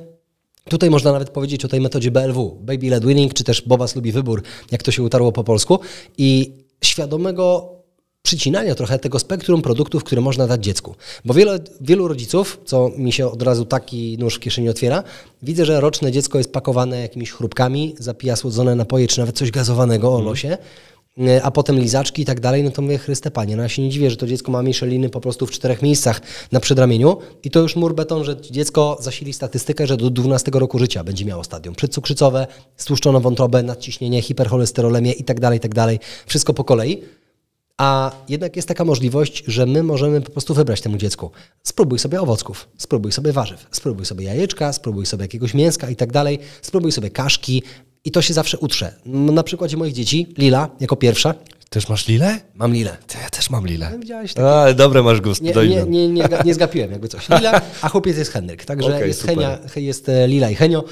Tutaj można nawet powiedzieć o tej metodzie BLW, Baby Led Winning, czy też Bobas lubi wybór, jak to się utarło po polsku. I świadomego przycinania trochę tego spektrum produktów, które można dać dziecku. Bo wiele, wielu rodziców, co mi się od razu taki nóż w kieszeni otwiera, widzę, że roczne dziecko jest pakowane jakimiś chrupkami, zapija słodzone napoje, czy nawet coś gazowanego o mhm. losie, e, a potem lizaczki i tak dalej, no to mówię, chryste panie, no ja się nie dziwię, że to dziecko ma mieszeliny po prostu w czterech miejscach na przedramieniu i to już mur beton, że dziecko zasili statystykę, że do 12 roku życia będzie miało stadium przedcukrzycowe, stłuszczoną wątrobę, nadciśnienie, hipercholesterolemię i tak dalej, i tak dalej. Wszystko po kolei a jednak jest taka możliwość, że my możemy po prostu wybrać temu dziecku. Spróbuj sobie owoców, spróbuj sobie warzyw, spróbuj sobie jajeczka, spróbuj sobie jakiegoś mięska i tak dalej, spróbuj sobie kaszki i to się zawsze utrze. Na przykładzie moich dzieci, Lila jako pierwsza, też masz lilę? Mam lilę. Ty, ja też mam lilę. No, widziałeś takie... dobre masz gust. Nie, nie, nie, nie, nie zgapiłem jakby coś. Lila, a chłopiec jest Henryk. Także (laughs) okay, jest, super. Henia, jest Lila i Henio.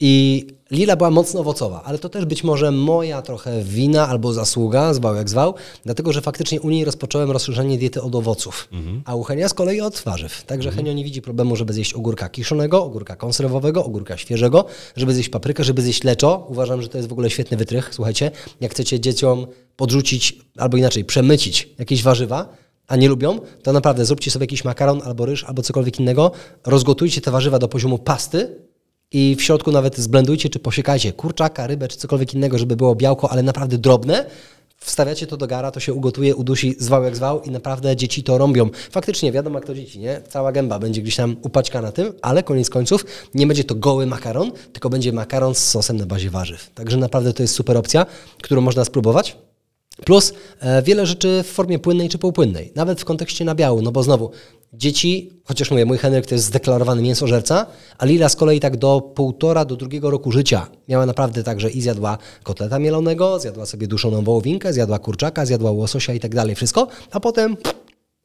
I Lila była mocno owocowa, ale to też być może moja trochę wina albo zasługa, zwał jak zwał, dlatego że faktycznie u niej rozpocząłem rozszerzenie diety od owoców, mhm. a u Henia z kolei od warzyw. Także mhm. Henio nie widzi problemu, żeby zjeść ogórka kiszonego, ogórka konserwowego, ogórka świeżego, żeby zjeść paprykę, żeby zjeść leczo. Uważam, że to jest w ogóle świetny wytrych. Słuchajcie, jak chcecie dzieciom podrzucić albo inaczej przemycić jakieś warzywa, a nie lubią, to naprawdę zróbcie sobie jakiś makaron albo ryż albo cokolwiek innego, rozgotujcie te warzywa do poziomu pasty, i w środku nawet zblendujcie czy posiekajcie kurczaka, rybę czy cokolwiek innego, żeby było białko, ale naprawdę drobne. Wstawiacie to do gara, to się ugotuje, udusi, zwał jak zwał i naprawdę dzieci to rąbią. Faktycznie, wiadomo jak to dzieci, nie? Cała gęba będzie gdzieś tam na tym, ale koniec końców nie będzie to goły makaron, tylko będzie makaron z sosem na bazie warzyw. Także naprawdę to jest super opcja, którą można spróbować. Plus e, wiele rzeczy w formie płynnej czy półpłynnej, nawet w kontekście nabiału, no bo znowu dzieci, chociaż mówię, mój Henryk to jest zdeklarowany mięsożerca, a Lila z kolei tak do półtora, do drugiego roku życia miała naprawdę tak, że i zjadła kotleta mielonego, zjadła sobie duszoną wołowinkę, zjadła kurczaka, zjadła łososia i tak dalej, wszystko, a potem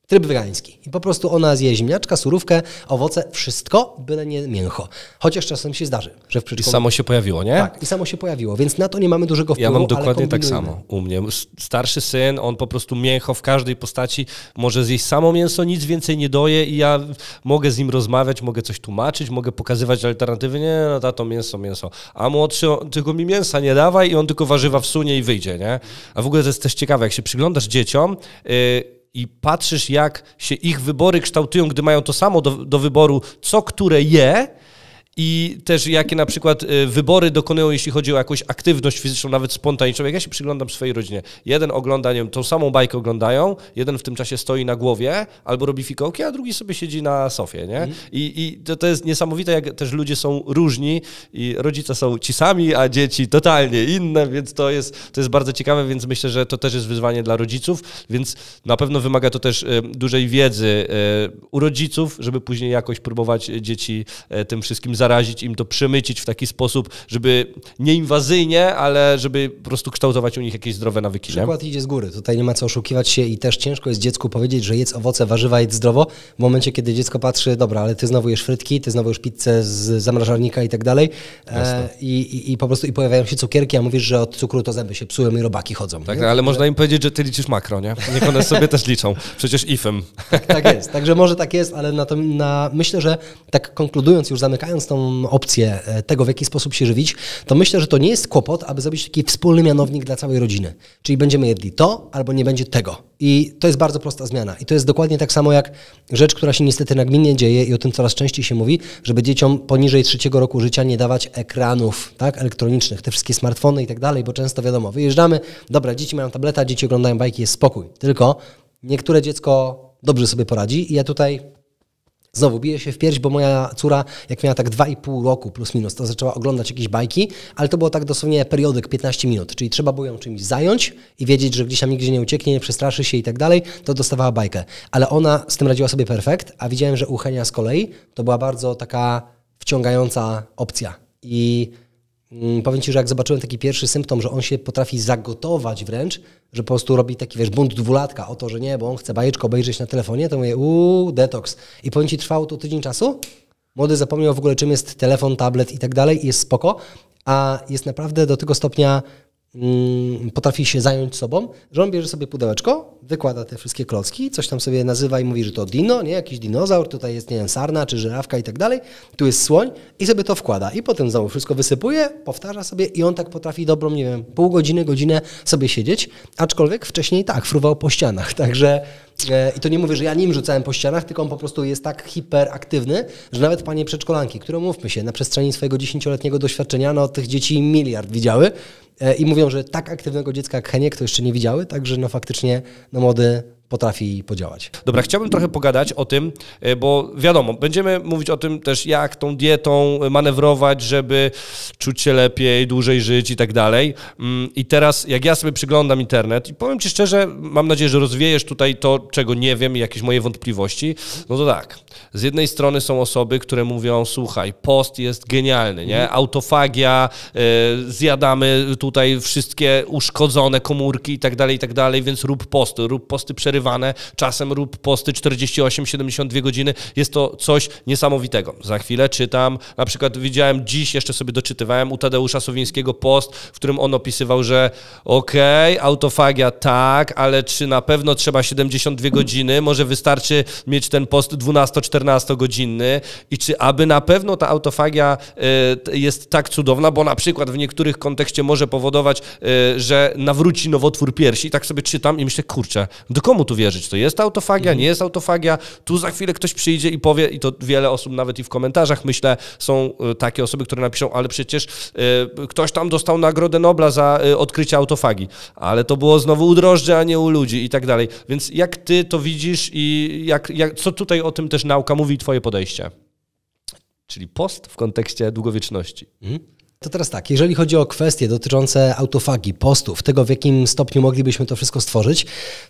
Tryb wegański. I po prostu ona zje ziemniaczka, surówkę, owoce, wszystko, byle nie mięcho. Chociaż czasem się zdarzy, że w przyszłości... I samo się pojawiło, nie? Tak, i samo się pojawiło, więc na to nie mamy dużego wpływu, Ja mam dokładnie tak samo u mnie. Starszy syn, on po prostu mięcho w każdej postaci może zjeść samo mięso, nic więcej nie doje i ja mogę z nim rozmawiać, mogę coś tłumaczyć, mogę pokazywać alternatywy. Nie, no tato, mięso, mięso. A młodszy, on, tylko mi mięsa nie dawaj i on tylko warzywa wsunie i wyjdzie, nie? A w ogóle to jest też ciekawe, jak się przyglądasz dzieciom... Yy, i patrzysz, jak się ich wybory kształtują, gdy mają to samo do, do wyboru, co które je, i też jakie na przykład y, wybory dokonują, jeśli chodzi o jakąś aktywność fizyczną, nawet spontaniczną. Jak ja się przyglądam swojej rodzinie, jeden ogląda, nie wiem, tą samą bajkę oglądają, jeden w tym czasie stoi na głowie albo robi fikołki, a drugi sobie siedzi na sofie, nie? Mhm. I, i to, to jest niesamowite, jak też ludzie są różni i rodzice są ci sami, a dzieci totalnie inne, więc to jest, to jest bardzo ciekawe, więc myślę, że to też jest wyzwanie dla rodziców, więc na pewno wymaga to też y, dużej wiedzy y, u rodziców, żeby później jakoś próbować dzieci tym wszystkim zajmować zarazić im to, przemycić w taki sposób, żeby nieinwazyjnie, ale żeby po prostu kształtować u nich jakieś zdrowe nawyki. Przykład nie? idzie z góry, tutaj nie ma co oszukiwać się i też ciężko jest dziecku powiedzieć, że jedz owoce, warzywa, jedz zdrowo, w momencie, kiedy dziecko patrzy, dobra, ale ty znowu jesz frytki, ty znowu jesz pizzę z zamrażarnika i tak dalej e, i, i po prostu i pojawiają się cukierki, a mówisz, że od cukru to zęby się psują i robaki chodzą. Tak, nie? ale można im powiedzieć, że ty liczysz makro, nie? Niech one sobie też liczą, przecież ifem. Tak, tak jest, także może tak jest, ale na, to, na myślę, że tak konkludując, już zamykając tą są opcje e, tego, w jaki sposób się żywić, to myślę, że to nie jest kłopot, aby zrobić taki wspólny mianownik dla całej rodziny. Czyli będziemy jedli to, albo nie będzie tego. I to jest bardzo prosta zmiana. I to jest dokładnie tak samo jak rzecz, która się niestety nagminnie dzieje i o tym coraz częściej się mówi, żeby dzieciom poniżej trzeciego roku życia nie dawać ekranów tak, elektronicznych, te wszystkie smartfony i tak dalej, bo często wiadomo, wyjeżdżamy, dobra, dzieci mają tableta, dzieci oglądają bajki, jest spokój. Tylko niektóre dziecko dobrze sobie poradzi i ja tutaj Znowu biję się w pierś, bo moja córa, jak miała tak 2,5 roku plus minus, to zaczęła oglądać jakieś bajki, ale to było tak dosłownie periodyk 15 minut, czyli trzeba było ją czymś zająć i wiedzieć, że gdzieś tam nigdzie nie ucieknie, nie przestraszy się i tak dalej, to dostawała bajkę. Ale ona z tym radziła sobie perfekt, a widziałem, że u Henia z kolei to była bardzo taka wciągająca opcja. I Mm, powiem Ci, że jak zobaczyłem taki pierwszy symptom, że on się potrafi zagotować wręcz, że po prostu robi taki, wiesz, bunt dwulatka o to, że nie, bo on chce bajeczko obejrzeć na telefonie, to mówię, uuu, detoks. I powiem Ci, trwało to tydzień czasu. Młody zapomniał w ogóle, czym jest telefon, tablet i tak dalej i jest spoko, a jest naprawdę do tego stopnia Mm, potrafi się zająć sobą, że on bierze sobie pudełeczko, wykłada te wszystkie klocki, coś tam sobie nazywa i mówi, że to dino, nie, jakiś dinozaur, tutaj jest, nie wiem, sarna czy żyrawka i tak dalej, tu jest słoń i sobie to wkłada i potem znowu wszystko wysypuje, powtarza sobie i on tak potrafi dobrą, nie wiem, pół godziny, godzinę sobie siedzieć, aczkolwiek wcześniej tak, fruwał po ścianach, (laughs) także E, i to nie mówię, że ja nim rzucałem po ścianach, tylko on po prostu jest tak hiperaktywny, że nawet panie przedszkolanki, które mówmy się, na przestrzeni swojego dziesięcioletniego doświadczenia, no tych dzieci miliard widziały e, i mówią, że tak aktywnego dziecka jak Heniek to jeszcze nie widziały, także no faktycznie no młody potrafi podziałać. Dobra, chciałbym trochę pogadać o tym, e, bo wiadomo, będziemy mówić o tym też, jak tą dietą e, manewrować, żeby czuć się lepiej, dłużej żyć i tak dalej. Mm, I teraz, jak ja sobie przyglądam internet i powiem Ci szczerze, mam nadzieję, że rozwiejesz tutaj to, czego nie wiem, jakieś moje wątpliwości, no to tak, z jednej strony są osoby, które mówią, słuchaj, post jest genialny, nie? Mhm. Autofagia, e, zjadamy tutaj wszystkie uszkodzone komórki i tak dalej, i tak dalej, więc rób posty, rób posty przerywane, przerywane, czasem rób posty 48-72 godziny. Jest to coś niesamowitego. Za chwilę czytam, na przykład widziałem dziś, jeszcze sobie doczytywałem u Tadeusza Sowińskiego post, w którym on opisywał, że okej, okay, autofagia tak, ale czy na pewno trzeba 72 godziny? Może wystarczy mieć ten post 12-14 godzinny i czy aby na pewno ta autofagia y, jest tak cudowna, bo na przykład w niektórych kontekście może powodować, y, że nawróci nowotwór piersi. I tak sobie czytam i myślę, kurczę, do komu tu wierzyć, to jest autofagia, mhm. nie jest autofagia, tu za chwilę ktoś przyjdzie i powie, i to wiele osób nawet i w komentarzach, myślę, są e, takie osoby, które napiszą, ale przecież e, ktoś tam dostał Nagrodę Nobla za e, odkrycie autofagi, ale to było znowu u drożdży, a nie u ludzi i tak dalej. Więc jak ty to widzisz i jak, jak, co tutaj o tym też nauka mówi i twoje podejście? Czyli post w kontekście długowieczności. Mhm. To teraz tak, jeżeli chodzi o kwestie dotyczące autofagi, postów, tego w jakim stopniu moglibyśmy to wszystko stworzyć,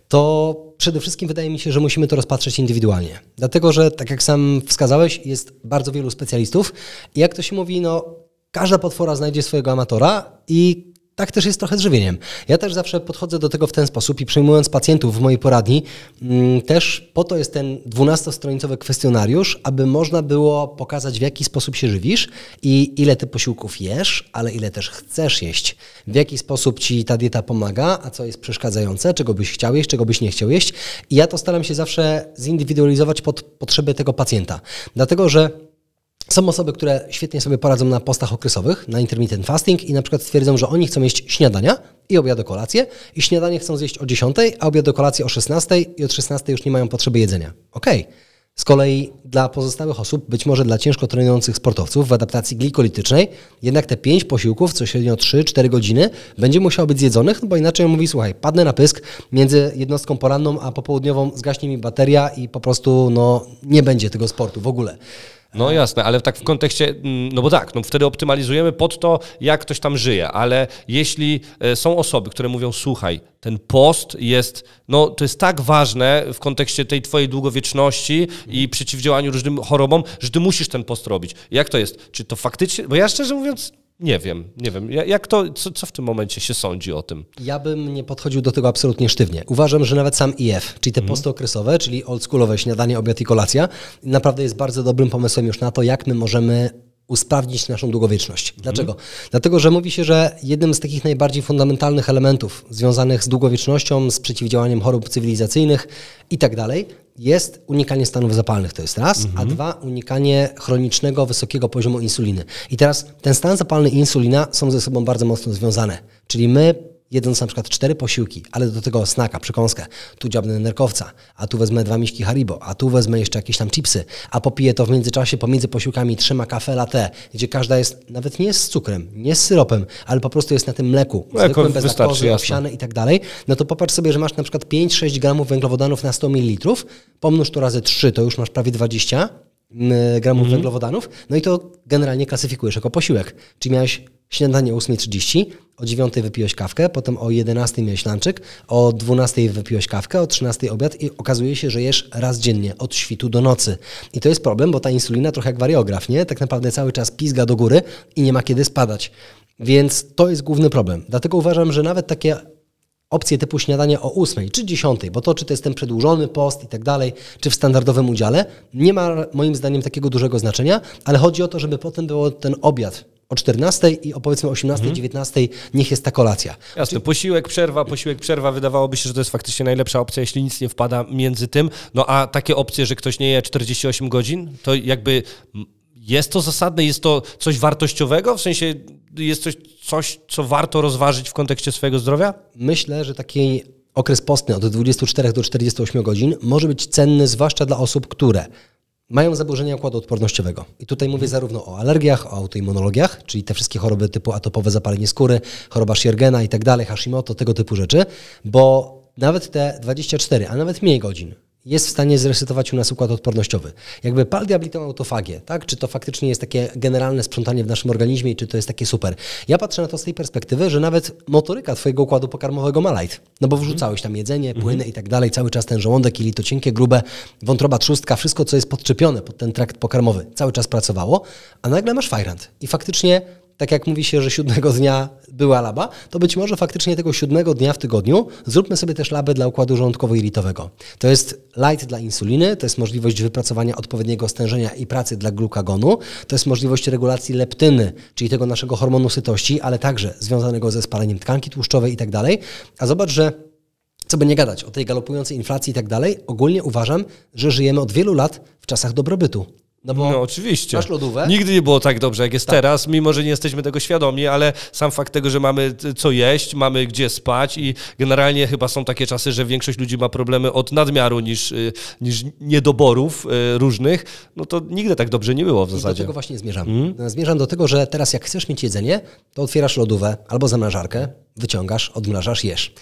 to przede wszystkim wydaje mi się, że musimy to rozpatrzeć indywidualnie. Dlatego, że tak jak sam wskazałeś, jest bardzo wielu specjalistów i jak to się mówi, no każda potwora znajdzie swojego amatora i tak też jest trochę z żywieniem. Ja też zawsze podchodzę do tego w ten sposób i przyjmując pacjentów w mojej poradni, mm, też po to jest ten 12-stronicowy kwestionariusz, aby można było pokazać, w jaki sposób się żywisz i ile ty posiłków jesz, ale ile też chcesz jeść. W jaki sposób ci ta dieta pomaga, a co jest przeszkadzające, czego byś chciał jeść, czego byś nie chciał jeść. I ja to staram się zawsze zindywidualizować pod potrzeby tego pacjenta. Dlatego, że są osoby, które świetnie sobie poradzą na postach okresowych, na intermittent fasting i na przykład stwierdzą, że oni chcą jeść śniadania i obiad o kolację i śniadanie chcą zjeść o 10, a obiad o kolację o 16 i od 16 już nie mają potrzeby jedzenia. Okej. Okay. Z kolei dla pozostałych osób, być może dla ciężko trenujących sportowców w adaptacji glikolitycznej, jednak te 5 posiłków, co średnio 3-4 godziny, będzie musiało być zjedzonych, no bo inaczej mówi, słuchaj, padnę na pysk, między jednostką poranną a popołudniową zgaśnie mi bateria i po prostu no, nie będzie tego sportu w ogóle. No jasne, ale tak w kontekście, mm, no bo tak, no wtedy optymalizujemy pod to, jak ktoś tam żyje, ale jeśli e, są osoby, które mówią, słuchaj, ten post jest, no to jest tak ważne w kontekście tej twojej długowieczności i przeciwdziałaniu różnym chorobom, że ty musisz ten post robić. Jak to jest? Czy to faktycznie, bo ja szczerze mówiąc, nie wiem, nie wiem. Jak to, co, co, w tym momencie się sądzi o tym? Ja bym nie podchodził do tego absolutnie sztywnie. Uważam, że nawet sam IF, czyli te mhm. czyli oldschoolowe śniadanie, obiad i kolacja, naprawdę jest bardzo dobrym pomysłem już na to, jak my możemy usprawnić naszą długowieczność. Mhm. Dlaczego? Dlatego, że mówi się, że jednym z takich najbardziej fundamentalnych elementów związanych z długowiecznością, z przeciwdziałaniem chorób cywilizacyjnych i tak dalej, jest unikanie stanów zapalnych, to jest raz, mhm. a dwa, unikanie chronicznego, wysokiego poziomu insuliny. I teraz ten stan zapalny i insulina są ze sobą bardzo mocno związane. Czyli my jedząc na przykład cztery posiłki, ale do tego snaka, przekąskę, tu dziabnę nerkowca, a tu wezmę dwa miśki Haribo, a tu wezmę jeszcze jakieś tam chipsy, a popiję to w międzyczasie pomiędzy posiłkami trzema kafe latte, gdzie każda jest, nawet nie jest z cukrem, nie z syropem, ale po prostu jest na tym mleku, no, zwykłym, bez laktozy, owsiane i tak dalej, no to popatrz sobie, że masz na przykład 5-6 gramów węglowodanów na 100 ml, pomnóż to razy 3, to już masz prawie 20, Mm, e, gramów mm -hmm. węglowodanów. No i to generalnie klasyfikujesz jako posiłek. Czyli miałeś śniadanie o 8.30, o 9 wypiłeś kawkę, potem o 11 miałeś lunchek, o 12 wypiłeś kawkę, o 13 obiad i okazuje się, że jesz raz dziennie, od świtu do nocy. I to jest problem, bo ta insulina trochę jak wariograf, nie? Tak naprawdę cały czas pisga do góry i nie ma kiedy spadać. Więc to jest główny problem. Dlatego uważam, że nawet takie opcje typu śniadanie o 8 czy 10, bo to czy to jest ten przedłużony post i tak dalej, czy w standardowym udziale, nie ma moim zdaniem takiego dużego znaczenia, ale chodzi o to, żeby potem był ten obiad o 14 i o powiedzmy 18, mhm. niech jest ta kolacja. Jasne, posiłek, przerwa, posiłek, przerwa. Wydawałoby się, że to jest faktycznie najlepsza opcja, jeśli nic nie wpada między tym. No a takie opcje, że ktoś nie je 48 godzin, to jakby jest to zasadne, jest to coś wartościowego? W sensie jest coś, coś, co warto rozważyć w kontekście swojego zdrowia? Myślę, że taki okres postny od 24 do 48 godzin może być cenny zwłaszcza dla osób, które mają zaburzenia układu odpornościowego. I tutaj mówię zarówno o alergiach, o autoimmunologiach, czyli te wszystkie choroby typu atopowe zapalenie skóry, choroba Siergena i tak dalej, Hashimoto, tego typu rzeczy, bo nawet te 24, a nawet mniej godzin jest w stanie zresetować u nas układ odpornościowy. Jakby pal diablitom autofagię, tak? Czy to faktycznie jest takie generalne sprzątanie w naszym organizmie czy to jest takie super? Ja patrzę na to z tej perspektywy, że nawet motoryka twojego układu pokarmowego ma light, no bo wrzucałeś tam jedzenie, mhm. płyny i tak dalej, cały czas ten żołądek, ili to cienkie, grube, wątroba trzustka, wszystko, co jest podczepione pod ten trakt pokarmowy, cały czas pracowało, a nagle masz fajrant i faktycznie tak jak mówi się, że siódmego dnia była laba, to być może faktycznie tego siódmego dnia w tygodniu zróbmy sobie też labę dla układu żołądkowo-jelitowego. To jest light dla insuliny, to jest możliwość wypracowania odpowiedniego stężenia i pracy dla glukagonu, to jest możliwość regulacji leptyny, czyli tego naszego hormonu sytości, ale także związanego ze spaleniem tkanki tłuszczowej i tak dalej. A zobacz, że co by nie gadać o tej galopującej inflacji i tak dalej, ogólnie uważam, że żyjemy od wielu lat w czasach dobrobytu. No, bo no oczywiście. Masz lodówę. Nigdy nie było tak dobrze, jak jest tak. teraz, mimo że nie jesteśmy tego świadomi, ale sam fakt tego, że mamy y, co jeść, mamy gdzie spać i generalnie chyba są takie czasy, że większość ludzi ma problemy od nadmiaru niż, y, niż niedoborów y, różnych, no to nigdy tak dobrze nie było w zasadzie. I do tego właśnie zmierzam. Mm. Zmierzam do tego, że teraz jak chcesz mieć jedzenie, to otwierasz lodówę albo zamrażarkę, wyciągasz, odmrażasz, jesz.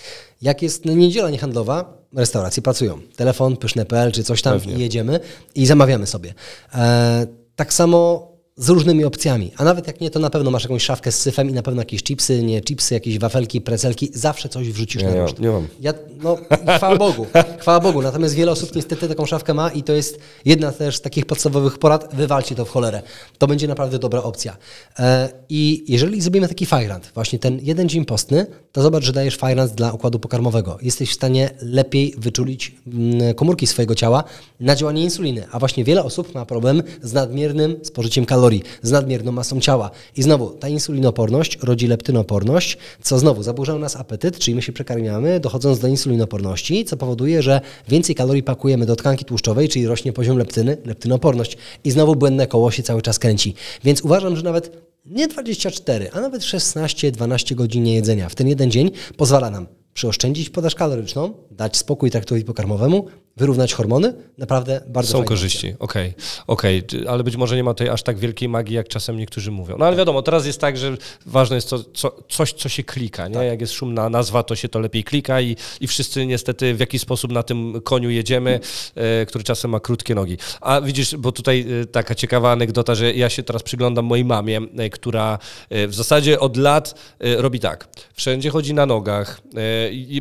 Jak jest niedziela niehandlowa, restauracje pracują. Telefon, pyszne.pl czy coś tam Pewnie. i jedziemy i zamawiamy sobie. E, tak samo z różnymi opcjami. A nawet jak nie, to na pewno masz jakąś szafkę z syfem i na pewno jakieś chipsy, nie chipsy, jakieś wafelki, prezelki, Zawsze coś wrzucisz nie, na ruszt. Nie, mam. Ja, no, chwała Bogu. Chwała Bogu. Natomiast wiele osób niestety taką szafkę ma i to jest jedna też z takich podstawowych porad. Wywalcie to w cholerę. To będzie naprawdę dobra opcja. E, I jeżeli zrobimy taki fajrant, właśnie ten jeden dzień postny, to zobacz, że dajesz fajrant dla układu pokarmowego. Jesteś w stanie lepiej wyczulić mm, komórki swojego ciała na działanie insuliny. A właśnie wiele osób ma problem z nadmiernym spożyciem kalorii kalorii z nadmierną masą ciała. I znowu ta insulinoporność rodzi leptynoporność, co znowu zaburza u nas apetyt, czyli my się przekarmiamy, dochodząc do insulinoporności, co powoduje, że więcej kalorii pakujemy do tkanki tłuszczowej, czyli rośnie poziom leptyny, leptynoporność. I znowu błędne koło się cały czas kręci. Więc uważam, że nawet nie 24, a nawet 16-12 godzin jedzenia w ten jeden dzień pozwala nam przyoszczędzić podaż kaloryczną, dać spokój traktowi pokarmowemu, wyrównać hormony, naprawdę bardzo Są korzyści, okej, okay. okay. ale być może nie ma tutaj aż tak wielkiej magii, jak czasem niektórzy mówią. No ale wiadomo, teraz jest tak, że ważne jest to, co, coś, co się klika, nie? Tak. Jak jest szumna nazwa, to się to lepiej klika i, i wszyscy niestety w jakiś sposób na tym koniu jedziemy, hmm. który czasem ma krótkie nogi. A widzisz, bo tutaj e, taka ciekawa anegdota, że ja się teraz przyglądam mojej mamie, e, która w zasadzie od lat robi tak, wszędzie chodzi na nogach,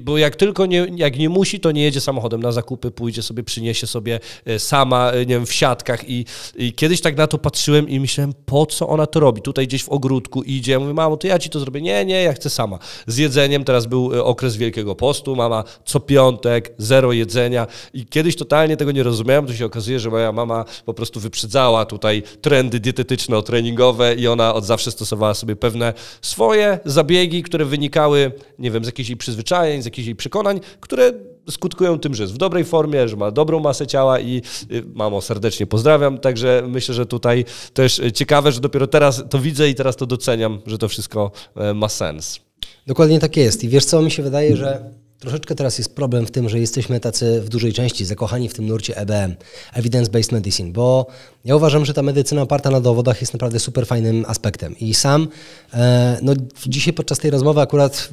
bo jak tylko nie, jak nie musi, to nie jedzie samochodem na zakupy, pójdzie sobie, przyniesie sobie e, sama, e, nie wiem, w siatkach i, i kiedyś tak na to patrzyłem i myślałem, po co ona to robi? Tutaj gdzieś w ogródku idzie, ja mówię, mamo, to ja ci to zrobię. Nie, nie, ja chcę sama. Z jedzeniem, teraz był e, okres Wielkiego Postu, mama co piątek, zero jedzenia i kiedyś totalnie tego nie rozumiałem, to się okazuje, że moja mama po prostu wyprzedzała tutaj trendy dietetyczno-treningowe i ona od zawsze stosowała sobie pewne swoje zabiegi, które wynikały, nie wiem, z jakichś jej przyzwyczajeń, z jakichś jej przekonań, które skutkują tym, że jest w dobrej formie, że ma dobrą masę ciała i y, mamo serdecznie pozdrawiam. Także myślę, że tutaj też ciekawe, że dopiero teraz to widzę i teraz to doceniam, że to wszystko e, ma sens. Dokładnie tak jest. I wiesz co, mi się wydaje, że Troszeczkę teraz jest problem w tym, że jesteśmy tacy w dużej części zakochani w tym nurcie EBM, Evidence-Based Medicine, bo ja uważam, że ta medycyna oparta na dowodach jest naprawdę super fajnym aspektem. I sam, e, no dzisiaj podczas tej rozmowy akurat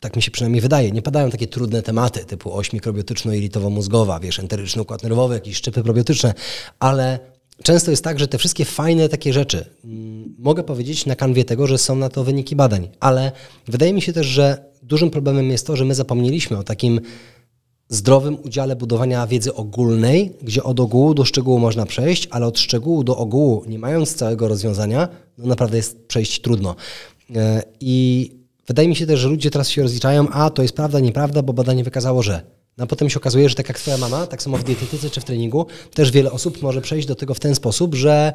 tak mi się przynajmniej wydaje, nie padają takie trudne tematy typu oś mikrobiotyczno-jelitowo-mózgowa, wiesz, enteryczny układ nerwowy, jakieś szczypy probiotyczne, ale często jest tak, że te wszystkie fajne takie rzeczy, mm, mogę powiedzieć na kanwie tego, że są na to wyniki badań, ale wydaje mi się też, że dużym problemem jest to, że my zapomnieliśmy o takim zdrowym udziale budowania wiedzy ogólnej, gdzie od ogółu do szczegółu można przejść, ale od szczegółu do ogółu, nie mając całego rozwiązania, no naprawdę jest przejść trudno. E, I Wydaje mi się też, że ludzie teraz się rozliczają, a to jest prawda, nieprawda, bo badanie wykazało, że. No, a potem się okazuje, że tak jak twoja mama, tak samo w dietetyce czy w treningu, też wiele osób może przejść do tego w ten sposób, że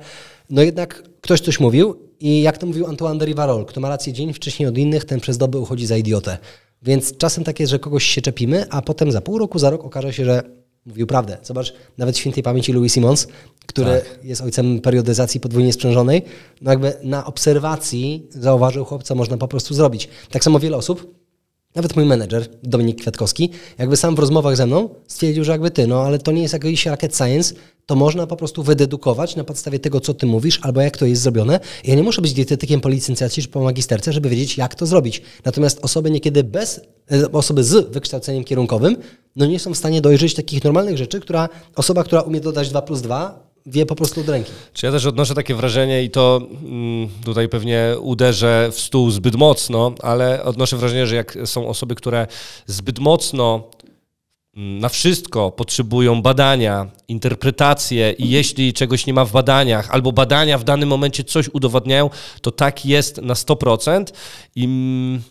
no jednak ktoś coś mówił i jak to mówił Antoine de Rivarol, kto ma rację dzień wcześniej od innych, ten przez doby uchodzi za idiotę. Więc czasem tak jest, że kogoś się czepimy, a potem za pół roku, za rok okaże się, że mówił prawdę. Zobacz, nawet świętej pamięci Louis Simons, który tak. jest ojcem periodyzacji podwójnie sprzężonej, no jakby na obserwacji zauważył chłopca, można po prostu zrobić. Tak samo wiele osób nawet mój menedżer, Dominik Kwiatkowski, jakby sam w rozmowach ze mną stwierdził, że jakby ty, no ale to nie jest jakiś rocket science, to można po prostu wydedukować na podstawie tego, co ty mówisz, albo jak to jest zrobione. Ja nie muszę być dietetykiem po licencjacji czy po magisterce, żeby wiedzieć, jak to zrobić. Natomiast osoby niekiedy bez, e, osoby z wykształceniem kierunkowym, no nie są w stanie dojrzeć takich normalnych rzeczy, która osoba, która umie dodać 2 plus 2, wie po prostu od ręki. Czy ja też odnoszę takie wrażenie i to mm, tutaj pewnie uderzę w stół zbyt mocno, ale odnoszę wrażenie, że jak są osoby, które zbyt mocno mm, na wszystko potrzebują badania, interpretacje i jeśli czegoś nie ma w badaniach, albo badania w danym momencie coś udowadniają, to tak jest na 100% i mm,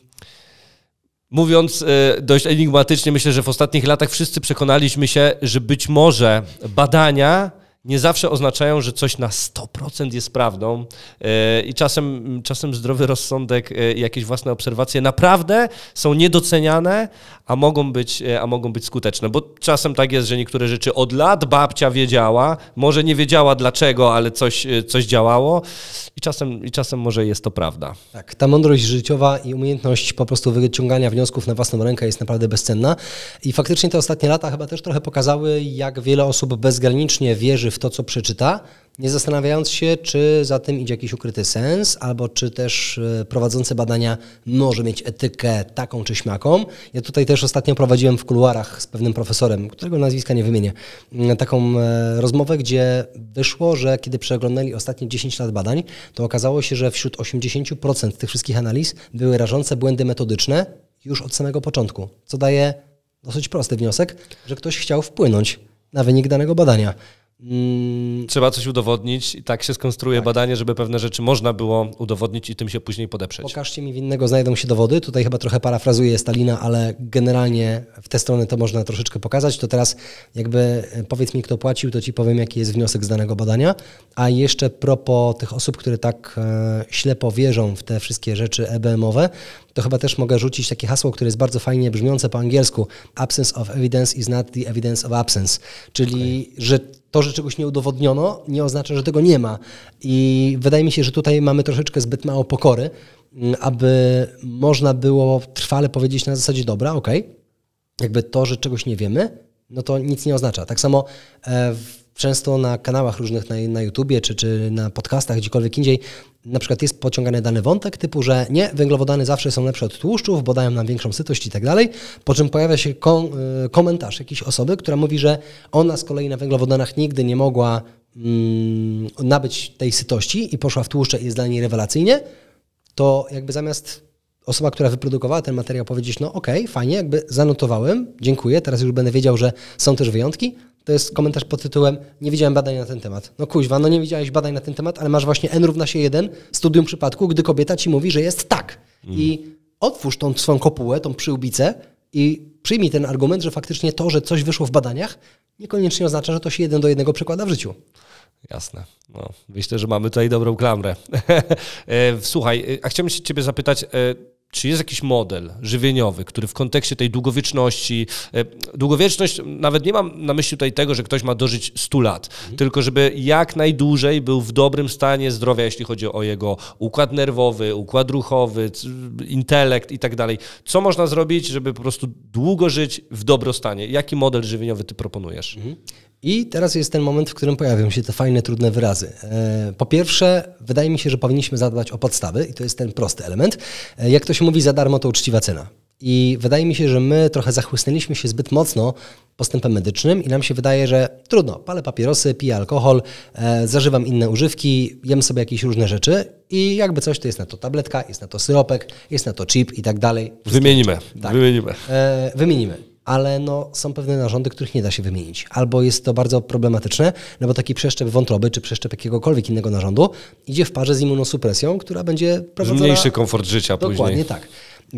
Mówiąc e, dość enigmatycznie, myślę, że w ostatnich latach wszyscy przekonaliśmy się, że być może badania nie zawsze oznaczają, że coś na 100% jest prawdą e, i czasem, czasem zdrowy rozsądek e, i jakieś własne obserwacje naprawdę są niedoceniane, a mogą, być, e, a mogą być skuteczne, bo czasem tak jest, że niektóre rzeczy od lat babcia wiedziała, może nie wiedziała dlaczego, ale coś, coś działało i czasem, i czasem może jest to prawda. Tak, ta mądrość życiowa i umiejętność po prostu wyciągania wniosków na własną rękę jest naprawdę bezcenna i faktycznie te ostatnie lata chyba też trochę pokazały, jak wiele osób bezgranicznie wierzy uwierzy w to, co przeczyta, nie zastanawiając się, czy za tym idzie jakiś ukryty sens, albo czy też e, prowadzący badania może mieć etykę taką czy śmaką. Ja tutaj też ostatnio prowadziłem w kuluarach z pewnym profesorem, którego nazwiska nie wymienię, mm, taką e, rozmowę, gdzie wyszło, że kiedy przeglądali ostatnie 10 lat badań, to okazało się, że wśród 80% tych wszystkich analiz były rażące błędy metodyczne już od samego początku, co daje dosyć prosty wniosek, że ktoś chciał wpłynąć na wynik danego badania. Mm. Trzeba coś udowodnić i tak się skonstruuje tak. badanie, żeby pewne rzeczy można było udowodnić i tym się później podeprzeć. Pokażcie mi winnego, znajdą się dowody. Tutaj chyba trochę parafrazuję Stalina, ale generalnie w tę stronę to można troszeczkę pokazać. To teraz jakby e, powiedz mi, kto płacił, to ci powiem, jaki jest wniosek z danego badania. A jeszcze propos tych osób, które tak e, ślepo wierzą w te wszystkie rzeczy EBM-owe, to chyba też mogę rzucić takie hasło, które jest bardzo fajnie brzmiące po angielsku. Absence of evidence is not the evidence of absence. Czyli, okay. że to, że czegoś nie udowodniono, nie oznacza, że tego nie ma. I wydaje mi się, że tutaj mamy troszeczkę zbyt mało pokory, aby można było trwale powiedzieć na zasadzie dobra, okej, okay. jakby to, że czegoś nie wiemy, no to nic nie oznacza. Tak samo e, w często na kanałach różnych na, na YouTubie czy, czy na podcastach, gdziekolwiek indziej, na przykład jest pociągany dany wątek typu, że nie, węglowodany zawsze są lepsze od tłuszczów, bo dają nam większą sytość i tak dalej, po czym pojawia się kom y, komentarz jakiejś osoby, która mówi, że ona z kolei na węglowodanach nigdy nie mogła mm, nabyć tej sytości i poszła w tłuszcze i jest dla niej rewelacyjnie, to jakby zamiast osoba, która wyprodukowała ten materiał powiedzieć, no okej, okay, fajnie, jakby zanotowałem, dziękuję, teraz już będę wiedział, że są też wyjątki, to jest komentarz pod tytułem Nie widziałem badań na ten temat. No kuźwa, no nie widziałeś badań na ten temat, ale masz właśnie N równa się 1, studium przypadku, gdy kobieta ci mówi, że jest tak. Mm. I otwórz tą swoją kopułę, tą przyłbicę i przyjmij ten argument, że faktycznie to, że coś wyszło w badaniach, niekoniecznie oznacza, że to się jeden do jednego przekłada w życiu. Jasne. No, myślę, że mamy tutaj dobrą klamrę. (laughs) E, słuchaj, e, a chciałbym się ciebie zapytać, e, czy jest jakiś model żywieniowy, który w kontekście tej długowieczności, e, długowieczność nawet nie mam na myśli tutaj tego, że ktoś ma dożyć 100 lat, mhm. tylko żeby jak najdłużej był w dobrym stanie zdrowia, jeśli chodzi o jego układ nerwowy, układ ruchowy, intelekt i tak dalej. Co można zrobić, żeby po prostu długo żyć w dobrostanie? Jaki model żywieniowy ty proponujesz? Mhm. I teraz jest ten moment, w którym pojawią się te fajne, trudne wyrazy. E, po pierwsze, wydaje mi się, że powinniśmy zadbać o podstawy i to jest ten prosty element. E, jak to się mówi, za darmo to uczciwa cena. I wydaje mi się, że my trochę zachłysnęliśmy się zbyt mocno postępem medycznym i nam się wydaje, że trudno, palę papierosy, piję alkohol, e, zażywam inne używki, jem sobie jakieś różne rzeczy i jakby coś, to jest na to tabletka, jest na to syropek, jest na to chip i tak dalej. Wymienimy, tak. wymienimy. E, wymienimy ale no, są pewne narządy, których nie da się wymienić. Albo jest to bardzo problematyczne, no bo taki przeszczep wątroby czy przeszczep jakiegokolwiek innego narządu idzie w parze z immunosupresją, która będzie prowadzona... Mniejszy komfort życia Dokładnie później. Dokładnie tak.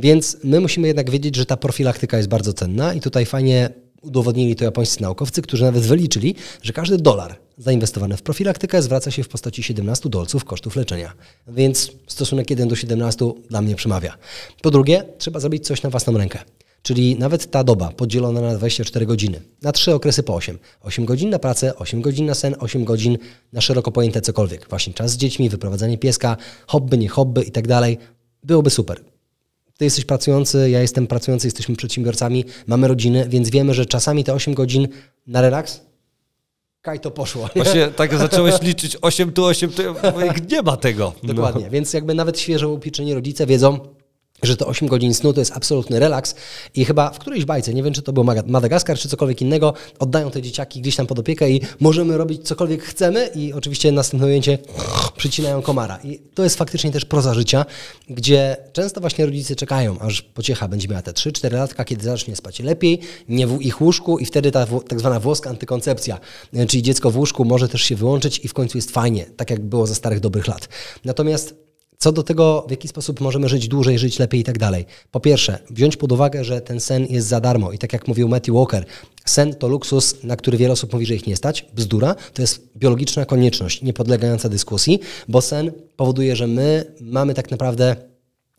Więc my musimy jednak wiedzieć, że ta profilaktyka jest bardzo cenna i tutaj fajnie udowodnili to japońscy naukowcy, którzy nawet wyliczyli, że każdy dolar zainwestowany w profilaktykę zwraca się w postaci 17 dolców kosztów leczenia. Więc stosunek 1 do 17 dla mnie przemawia. Po drugie, trzeba zrobić coś na własną rękę. Czyli nawet ta doba podzielona na 24 godziny, na trzy okresy po 8. 8 godzin na pracę, 8 godzin na sen, 8 godzin na szeroko pojęte cokolwiek. Właśnie czas z dziećmi, wyprowadzanie pieska, hobby, nie hobby i tak dalej. Byłoby super. Ty jesteś pracujący, ja jestem pracujący, jesteśmy przedsiębiorcami, mamy rodziny, więc wiemy, że czasami te 8 godzin na relaks Kaj to poszło. (laughs) Właśnie tak zacząłeś liczyć 8 tu, 8 tu, nie ma tego. Dokładnie, no. więc jakby nawet świeżo upieczeni rodzice wiedzą, że to 8 godzin snu to jest absolutny relaks i chyba w którejś bajce, nie wiem czy to był Madagaskar czy cokolwiek innego, oddają te dzieciaki gdzieś tam pod opiekę i możemy robić cokolwiek chcemy i oczywiście następne ujęcie przycinają komara. I to jest faktycznie też proza życia, gdzie często właśnie rodzice czekają, aż pociecha będzie miała te 3-4 latka, kiedy zacznie spać lepiej, nie w ich łóżku i wtedy ta tak zwana włoska antykoncepcja, czyli dziecko w łóżku może też się wyłączyć i w końcu jest fajnie, tak jak było za starych dobrych lat. Natomiast co do tego, w jaki sposób możemy żyć dłużej, żyć lepiej i tak dalej. Po pierwsze, wziąć pod uwagę, że ten sen jest za darmo i tak jak mówił Matthew Walker, sen to luksus, na który wiele osób mówi, że ich nie stać. Bzdura to jest biologiczna konieczność, niepodlegająca dyskusji, bo sen powoduje, że my mamy tak naprawdę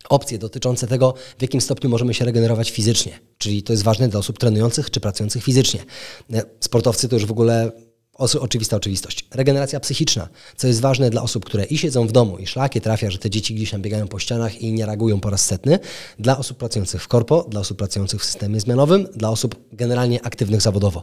opcje dotyczące tego, w jakim stopniu możemy się regenerować fizycznie. Czyli to jest ważne dla osób trenujących czy pracujących fizycznie. E, sportowcy to już w ogóle oczywista oczywistość. Regeneracja psychiczna, co jest ważne dla osób, które i siedzą w domu, i szlakie trafia, że te dzieci gdzieś tam biegają po ścianach i nie reagują po raz setny, dla osób pracujących w korpo, dla osób pracujących w systemie zmianowym, dla osób generalnie aktywnych zawodowo.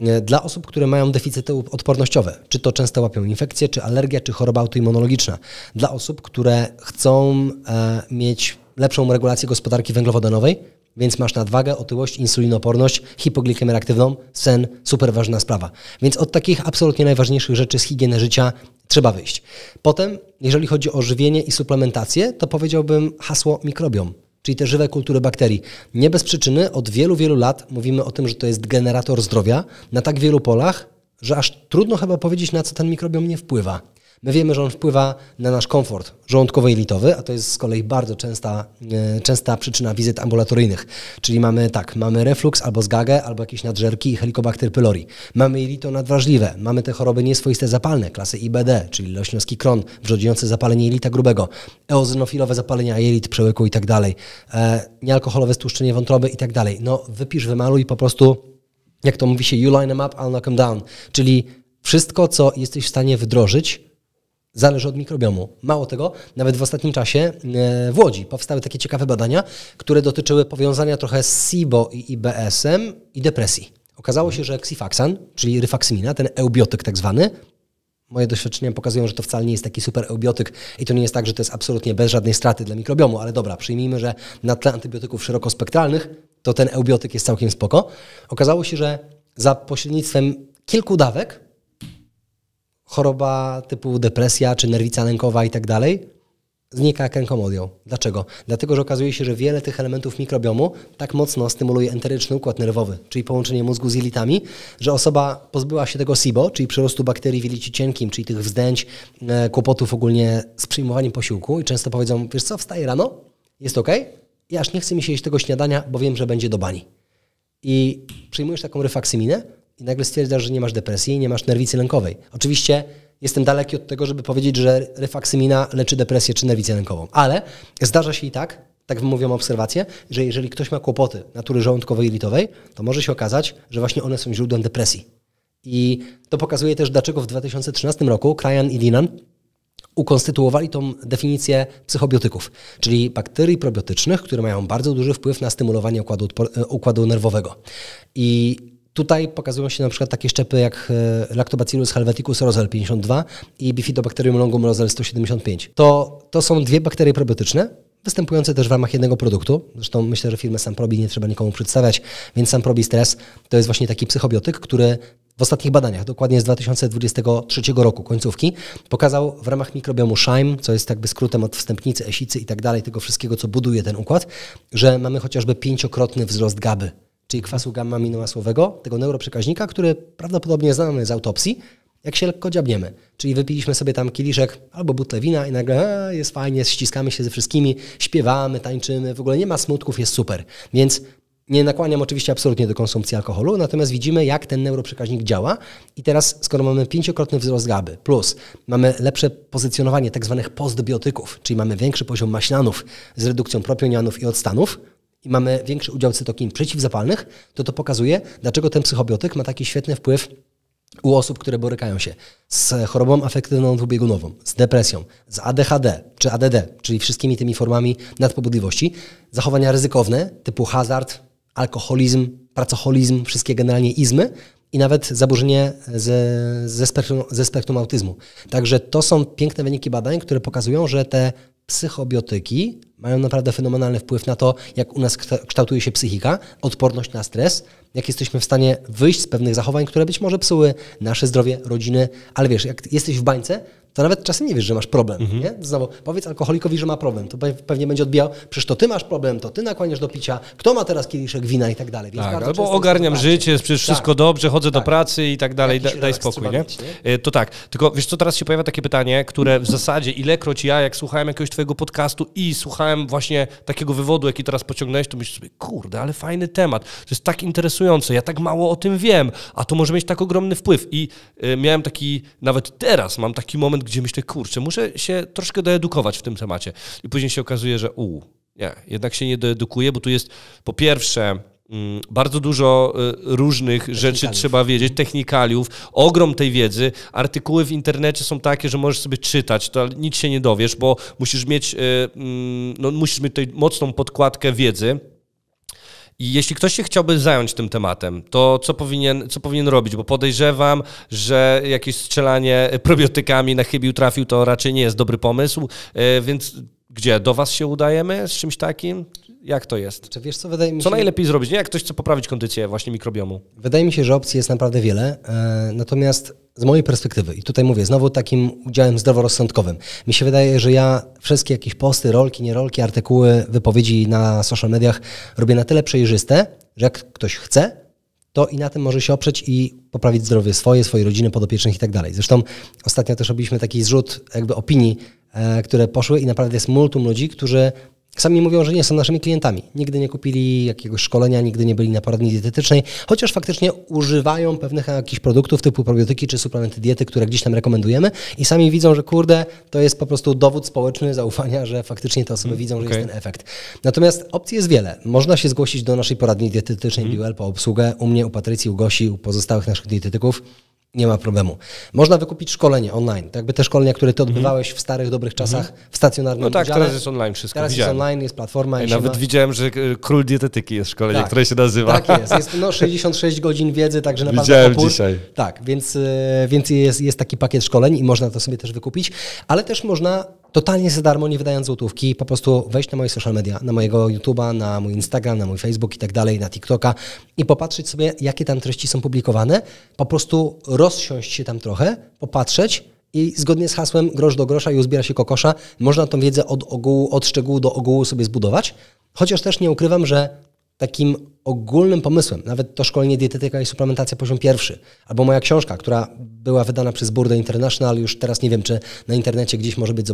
E, dla osób, które mają deficyty odpornościowe, czy to często łapią infekcje, czy alergia, czy choroba autoimmunologiczna. Dla osób, które chcą e, mieć lepszą regulację gospodarki węglowodanowej, więc masz nadwagę, otyłość, insulinoporność, hipoglikemię reaktywną, sen, super ważna sprawa. Więc od takich absolutnie najważniejszych rzeczy z higieny życia trzeba wyjść. Potem, jeżeli chodzi o żywienie i suplementację, to powiedziałbym hasło mikrobiom czyli te żywe kultury bakterii. Nie bez przyczyny od wielu, wielu lat mówimy o tym, że to jest generator zdrowia na tak wielu polach, że aż trudno chyba powiedzieć, na co ten mikrobiom nie wpływa. My wiemy, że on wpływa na nasz komfort żołądkowo-jelitowy, a to jest z kolei bardzo częsta, e, częsta przyczyna wizyt ambulatoryjnych. Czyli mamy tak, mamy reflux albo zgagę, albo jakieś nadżerki i helikobakter pylori. Mamy jelito nadwrażliwe, mamy te choroby nieswoiste zapalne, klasy IBD, czyli leśniowski kron, wrzodziejące zapalenie jelita grubego, eozynofilowe zapalenia jelit, przełyku i tak dalej, e, niealkoholowe stłuszczenie wątroby i tak dalej. No wypisz, wymaluj po prostu, jak to mówi się, you line them up, I'll knock them down, czyli wszystko, co jesteś w stanie wdrożyć, zależy od mikrobiomu. Mało tego, nawet w ostatnim czasie e, w Łodzi powstały takie ciekawe badania, które dotyczyły powiązania trochę z SIBO i IBS-em i depresji. Okazało się, że xifaxan, czyli ryfaksimina, ten eubiotyk tak zwany, moje doświadczenia pokazują, że to wcale nie jest taki super eubiotyk i to nie jest tak, że to jest absolutnie bez żadnej straty dla mikrobiomu, ale dobra, przyjmijmy, że na tle antybiotyków szerokospektralnych to ten eubiotyk jest całkiem spoko. Okazało się, że za pośrednictwem kilku dawek choroba typu depresja czy nerwica lękowa i tak dalej znika jak rękomodią. Dlaczego? Dlatego, że okazuje się, że wiele tych elementów mikrobiomu tak mocno stymuluje enteryczny układ nerwowy, czyli połączenie mózgu z jelitami, że osoba pozbyła się tego SIBO, czyli przyrostu bakterii w jelicie cienkim, czyli tych wzdęć, e, kłopotów ogólnie z przyjmowaniem posiłku i często powiedzą, wiesz co, wstaję rano, jest ok, ja aż nie chcę mi się jeść tego śniadania, bo wiem, że będzie do bani. I przyjmujesz taką refaksyminę, i nagle stwierdzasz, że nie masz depresji i nie masz nerwicy lękowej. Oczywiście jestem daleki od tego, żeby powiedzieć, że refaksymina leczy depresję czy nerwicę lękową, ale zdarza się i tak, tak mówią obserwacje, że jeżeli ktoś ma kłopoty natury żołądkowej i litowej, to może się okazać, że właśnie one są źródłem depresji. I to pokazuje też, dlaczego w 2013 roku Krajan i Dinan ukonstytuowali tą definicję psychobiotyków, czyli bakterii probiotycznych, które mają bardzo duży wpływ na stymulowanie układu, e, układu nerwowego. I Tutaj pokazują się na przykład takie szczepy jak e, Lactobacillus helveticus rosel 52 i Bifidobacterium longum rosel 175. To, to są dwie bakterie probiotyczne, występujące też w ramach jednego produktu. Zresztą myślę, że firmę Samprobi nie trzeba nikomu przedstawiać, więc Samprobi Stress to jest właśnie taki psychobiotyk, który w ostatnich badaniach, dokładnie z 2023 roku, końcówki, pokazał w ramach mikrobiomu Shime, co jest jakby skrótem od wstępnicy, esicy i tak dalej, tego wszystkiego, co buduje ten układ, że mamy chociażby pięciokrotny wzrost GABY czyli kwasu gamma-aminomasłowego, tego neuroprzekaźnika, który prawdopodobnie znamy z autopsji, jak się lekko dziabniemy. Czyli wypiliśmy sobie tam kieliszek albo butlę wina i nagle e, jest fajnie, ściskamy się ze wszystkimi, śpiewamy, tańczymy, w ogóle nie ma smutków, jest super. Więc nie nakłaniam oczywiście absolutnie do konsumpcji alkoholu, natomiast widzimy, jak ten neuroprzekaźnik działa. I teraz, skoro mamy pięciokrotny wzrost GABY, plus mamy lepsze pozycjonowanie tzw. Tak postbiotyków, czyli mamy większy poziom maślanów z redukcją propionianów i odstanów, i mamy większy udział cytokin przeciwzapalnych, to to pokazuje, dlaczego ten psychobiotyk ma taki świetny wpływ u osób, które borykają się z chorobą afektywną dwubiegunową, z depresją, z ADHD czy ADD, czyli wszystkimi tymi formami nadpobudliwości, zachowania ryzykowne typu hazard, alkoholizm, pracoholizm, wszystkie generalnie izmy i nawet zaburzenie ze, ze, spektrum, ze spektrum autyzmu. Także to są piękne wyniki badań, które pokazują, że te psychobiotyki mają naprawdę fenomenalny wpływ na to, jak u nas kształtuje się psychika, odporność na stres, jak jesteśmy w stanie wyjść z pewnych zachowań, które być może psuły nasze zdrowie, rodziny, ale wiesz, jak jesteś w bańce, to nawet czasem nie wiesz, że masz problem. Mhm. Nie? Znowu, powiedz alkoholikowi, że ma problem. To pewnie będzie odbijał, przecież to ty masz problem, to ty nakłaniasz do picia, kto ma teraz kieliszek wina i tak dalej. Więc tak, albo ogarniam życie, jest przecież tak. wszystko dobrze, chodzę tak. do pracy i tak dalej, daj spokój. Nie? Mieć, nie? E, to tak, tylko wiesz co, teraz się pojawia takie pytanie, które w zasadzie ilekroć ja, jak słuchałem jakiegoś twojego podcastu i słuchałem właśnie takiego wywodu, jaki teraz pociągnąłeś, to myślę sobie, kurde, ale fajny temat, to jest tak interesujące, ja tak mało o tym wiem, a to może mieć tak ogromny wpływ. I y, miałem taki, nawet teraz mam taki moment, gdzie myślę, kurczę, muszę się troszkę doedukować w tym temacie. I później się okazuje, że u, nie, jednak się nie doedukuję, bo tu jest po pierwsze mm, bardzo dużo y, różnych rzeczy trzeba wiedzieć, technikaliów, ogrom tej wiedzy. Artykuły w internecie są takie, że możesz sobie czytać, to nic się nie dowiesz, bo musisz mieć, y, mm, no, musisz mieć tutaj mocną podkładkę wiedzy. I jeśli ktoś się chciałby zająć tym tematem, to co powinien, co powinien robić? Bo podejrzewam, że jakieś strzelanie probiotykami na chybił trafił to raczej nie jest dobry pomysł, e, więc gdzie? Do Was się udajemy z czymś takim? Jak to jest? Czy wiesz, co wydaje mi się... Co najlepiej zrobić? Nie jak ktoś chce poprawić kondycję właśnie mikrobiomu. Wydaje mi się, że opcji jest naprawdę wiele. E, natomiast z mojej perspektywy, i tutaj mówię znowu takim udziałem zdroworozsądkowym, mi się wydaje, że ja wszystkie jakieś posty, rolki, nierolki, artykuły, wypowiedzi na social mediach robię na tyle przejrzyste, że jak ktoś chce, to i na tym może się oprzeć i poprawić zdrowie swoje, swojej rodziny, podopiecznych i tak dalej. Zresztą ostatnio też robiliśmy taki zrzut jakby opinii, e, które poszły i naprawdę jest multum ludzi, którzy Sami mówią, że nie są naszymi klientami. Nigdy nie kupili jakiegoś szkolenia, nigdy nie byli na poradni dietetycznej, chociaż faktycznie używają pewnych jakichś produktów typu probiotyki czy suplementy diety, które gdzieś tam rekomendujemy i sami widzą, że kurde, to jest po prostu dowód społeczny zaufania, że faktycznie te osoby mm, widzą, okay. że jest ten efekt. Natomiast opcji jest wiele. Można się zgłosić do naszej poradni dietetycznej mm. BUL po obsługę u mnie, u Patrycji, u Gosi, u pozostałych naszych dietetyków. Nie ma problemu. Można wykupić szkolenie online. Tak by te szkolenia, które ty odbywałeś w starych, dobrych czasach mhm. w stacjonarnym No tak, udziale. teraz jest online wszystko. Teraz widziałem. jest online, jest platforma. I nawet ma... widziałem, że y, król dietetyki jest szkolenie, tak, które się nazywa. Tak jest. jest no, 66 godzin wiedzy, także naprawdę Widziałem opór. dzisiaj. Tak, więc, y, więc jest, jest taki pakiet szkoleń i można to sobie też wykupić. Ale też można totalnie za darmo, nie wydając złotówki, po prostu wejść na moje social media, na mojego YouTube'a, na mój Instagram, na mój Facebook i tak dalej, na TikToka i popatrzeć sobie, jakie tam treści są publikowane, po prostu rozsiąść się tam trochę, popatrzeć i zgodnie z hasłem grosz do grosza i uzbiera się kokosza, można tą wiedzę od ogółu, od szczegółu do ogółu sobie zbudować. Chociaż też nie ukrywam, że takim ogólnym pomysłem. Nawet to szkolenie dietetyka i suplementacja poziom pierwszy. Albo moja książka, która była wydana przez Burda International, już teraz nie wiem, czy na internecie gdzieś może być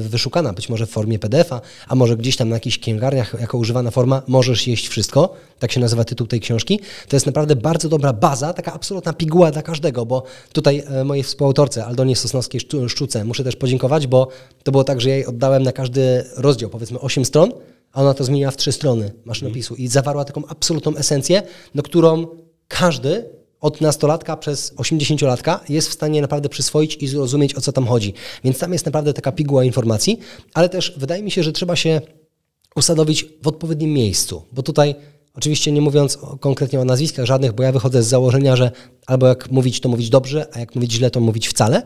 wyszukana, być może w formie PDF-a, a może gdzieś tam na jakichś księgarniach jako używana forma Możesz jeść wszystko, tak się nazywa tytuł tej książki. To jest naprawdę bardzo dobra baza, taka absolutna piguła dla każdego, bo tutaj e, mojej współautorce Aldonie Sosnowskiej Szczuce muszę też podziękować, bo to było tak, że ja jej oddałem na każdy rozdział powiedzmy 8 stron, a ona to zmienia w trzy strony maszynopisu mhm. i zawarła taką absolutną esencję, do no którą każdy od nastolatka przez 80-latka jest w stanie naprawdę przyswoić i zrozumieć, o co tam chodzi. Więc tam jest naprawdę taka piguła informacji, ale też wydaje mi się, że trzeba się usadowić w odpowiednim miejscu, bo tutaj Oczywiście nie mówiąc konkretnie o nazwiskach żadnych, bo ja wychodzę z założenia, że albo jak mówić, to mówić dobrze, a jak mówić źle, to mówić wcale.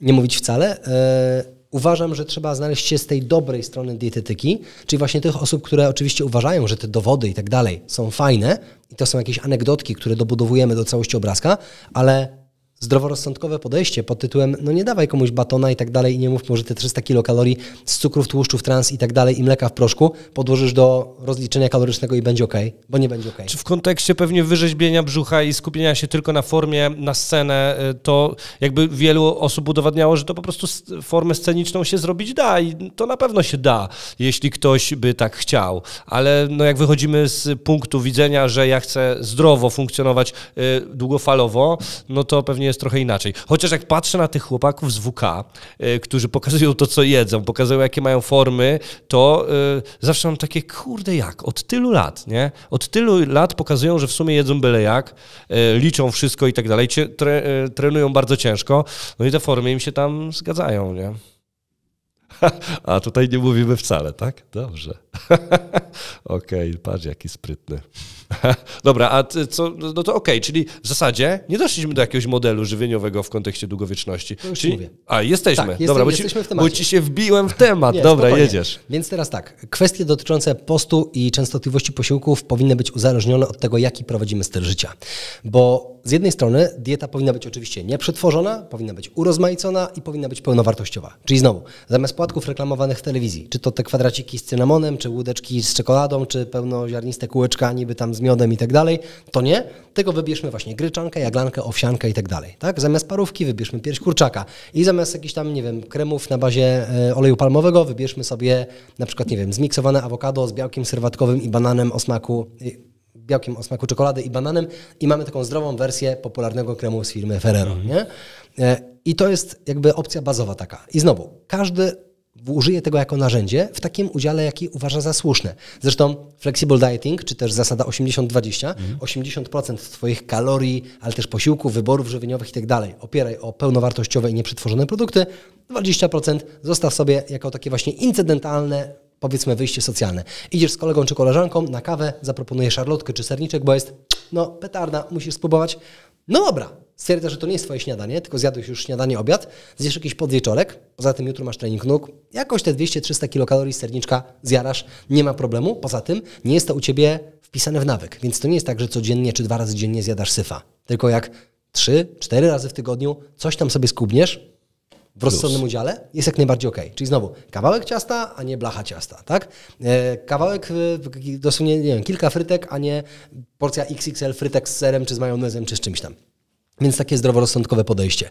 Nie mówić wcale. E, uważam, że trzeba znaleźć się z tej dobrej strony dietetyki, czyli właśnie tych osób, które oczywiście uważają, że te dowody i tak dalej są fajne i to są jakieś anegdotki, które dobudowujemy do całości obrazka, ale zdroworozsądkowe podejście pod tytułem no nie dawaj komuś batona i tak dalej i nie mów może te 300 kilokalorii z cukrów, tłuszczów, trans i tak dalej i mleka w proszku podłożysz do rozliczenia kalorycznego i będzie ok, bo nie będzie ok. Czy w kontekście pewnie wyrzeźbienia brzucha i skupienia się tylko na formie, na scenę, y, to jakby wielu osób udowadniało, że to po prostu formę sceniczną się zrobić da i to na pewno się da, jeśli ktoś by tak chciał, ale no jak wychodzimy z punktu widzenia, że ja chcę zdrowo funkcjonować y, długofalowo, no to pewnie jest trochę inaczej. Chociaż jak patrzę na tych chłopaków z WK, e, którzy pokazują to, co jedzą, pokazują, jakie mają formy, to e, zawsze mam takie, kurde jak, od tylu lat, nie? Od tylu lat pokazują, że w sumie jedzą byle jak, e, liczą wszystko i tak dalej, trenują bardzo ciężko, no i te formy im się tam zgadzają, nie? (laughs) A tutaj nie mówimy wcale, tak? Dobrze. (laughs) Okej, okay, patrz jaki sprytny. (laughs) Dobra, a co, no to okej, okay, czyli w zasadzie nie doszliśmy do jakiegoś modelu żywieniowego w kontekście długowieczności. To już czyli, mówię. A, jesteśmy. Tak, Dobra, jestem, bo, ci, w temacie. bo ci się wbiłem w temat. (laughs) Nie, Dobra, spokojnie. jedziesz. Więc teraz tak, kwestie dotyczące postu i częstotliwości posiłków powinny być uzależnione od tego, jaki prowadzimy styl życia. Bo z jednej strony dieta powinna być oczywiście nieprzetworzona, powinna być urozmaicona i powinna być pełnowartościowa. Czyli znowu, zamiast płatków reklamowanych w telewizji, czy to te kwadraciki z cynamonem, czy łódeczki z czekoladą, czy pełnoziarniste kółeczka niby tam z miodem i tak dalej, to nie, Tego wybierzmy właśnie gryczankę, jaglankę, owsiankę i tak dalej. Tak? Zamiast parówki wybierzmy pierś kurczaka i zamiast jakichś tam, nie wiem, kremów na bazie e, oleju palmowego wybierzmy sobie na przykład, nie wiem, zmiksowane awokado z białkiem serwatkowym i bananem o smaku białkiem o smaku czekolady i bananem i mamy taką zdrową wersję popularnego kremu z firmy Ferrero, nie? E, I to jest jakby opcja bazowa taka. I znowu, każdy użyje tego jako narzędzie w takim udziale, jaki uważa za słuszne. Zresztą flexible dieting, czy też zasada 80-20, mhm. 80% swoich kalorii, ale też posiłków, wyborów żywieniowych i tak dalej opieraj o pełnowartościowe i nieprzetworzone produkty, 20% zostaw sobie jako takie właśnie incydentalne powiedzmy wyjście socjalne. Idziesz z kolegą czy koleżanką na kawę, zaproponujesz szarlotkę czy serniczek, bo jest no petarda, musisz spróbować. No dobra, stwierdza, że to nie jest twoje śniadanie, tylko zjadłeś już śniadanie, obiad, zjesz jakiś podwieczorek, poza tym jutro masz trening nóg, jakoś te 200-300 kilokalorii serniczka zjarasz, nie ma problemu, poza tym nie jest to u ciebie wpisane w nawyk, więc to nie jest tak, że codziennie czy dwa razy dziennie zjadasz syfa, tylko jak trzy, cztery razy w tygodniu coś tam sobie skubniesz, w rozsądnym udziale jest jak najbardziej ok. Czyli znowu kawałek ciasta, a nie blacha ciasta, tak? E, kawałek, dosłownie, nie wiem, kilka frytek, a nie porcja XXL frytek z serem, czy z majonezem, czy z czymś tam. Więc takie zdroworozsądkowe podejście.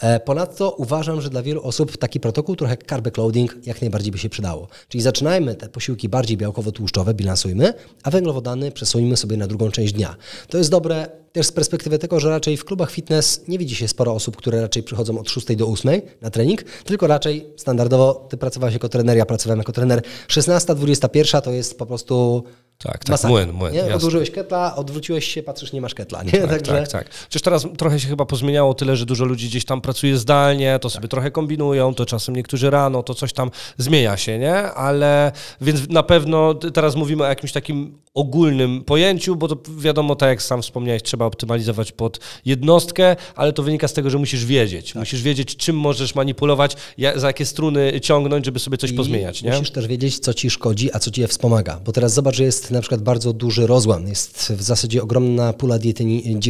E, ponadto uważam, że dla wielu osób taki protokół trochę carb loading jak najbardziej by się przydało. Czyli zaczynajmy te posiłki bardziej białkowo-tłuszczowe, bilansujmy, a węglowodany przesuńmy sobie na drugą część dnia. To jest dobre też z perspektywy tego, że raczej w klubach fitness nie widzi się sporo osób, które raczej przychodzą od 6 do 8 na trening, tylko raczej standardowo ty pracowałeś jako trener, ja pracowałem jako trener. 16-21 to jest po prostu tak, tak, Masakra, młyn, młyn. Nie? Odłożyłeś ketla, odwróciłeś się, patrzysz, nie masz ketla. Nie? Tak, Także... tak, tak. Przecież teraz trochę się chyba pozmieniało tyle, że dużo ludzi gdzieś tam pracuje zdalnie, to sobie tak. trochę kombinują, to czasem niektórzy rano, to coś tam zmienia się, nie? Ale więc na pewno teraz mówimy o jakimś takim ogólnym pojęciu, bo to wiadomo, tak jak sam wspomniałeś, trzeba optymalizować pod jednostkę, ale to wynika z tego, że musisz wiedzieć. Tak. Musisz wiedzieć, czym możesz manipulować, jak, za jakie struny ciągnąć, żeby sobie coś I pozmieniać. Nie? Musisz też wiedzieć, co ci szkodzi, a co ci je wspomaga. Bo teraz zobacz, że jest na przykład bardzo duży rozłam, jest w zasadzie ogromna pula diety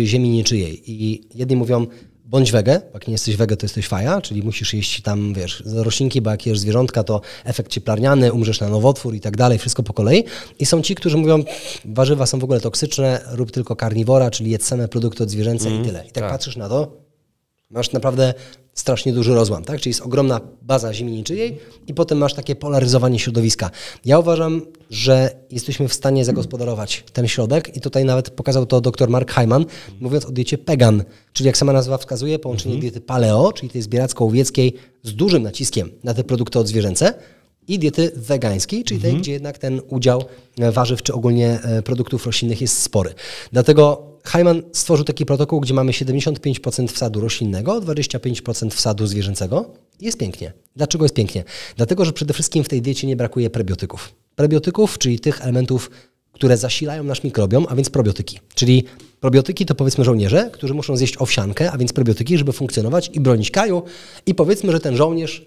ziemi niczyjej i jedni mówią bądź wege, bo jak nie jesteś wege, to jesteś faja, czyli musisz jeść tam, wiesz, roślinki, bo jak jesz zwierzątka, to efekt cieplarniany, umrzesz na nowotwór i tak dalej, wszystko po kolei. I są ci, którzy mówią, warzywa są w ogóle toksyczne, rób tylko karniwora, czyli jedz same produkty od zwierzęce mm, i tyle. I tak, tak, patrzysz na to, masz naprawdę strasznie duży rozłam, tak? Czyli jest ogromna baza ziemniczyjej i potem masz takie polaryzowanie środowiska. Ja uważam, że jesteśmy w stanie zagospodarować ten środek i tutaj nawet pokazał to dr Mark Hyman, mówiąc o diecie pegan, czyli jak sama nazwa wskazuje, połączenie mhm. diety paleo, czyli tej zbieracko-łowieckiej z dużym naciskiem na te produkty odzwierzęce, i diety wegańskiej, czyli tej, mhm. gdzie jednak ten udział warzyw czy ogólnie e, produktów roślinnych jest spory. Dlatego Hyman stworzył taki protokół, gdzie mamy 75% wsadu roślinnego, 25% wsadu zwierzęcego. Jest pięknie. Dlaczego jest pięknie? Dlatego, że przede wszystkim w tej diecie nie brakuje prebiotyków. Prebiotyków, czyli tych elementów, które zasilają nasz mikrobiom, a więc probiotyki. Czyli probiotyki to powiedzmy żołnierze, którzy muszą zjeść owsiankę, a więc probiotyki, żeby funkcjonować i bronić kraju. I powiedzmy, że ten żołnierz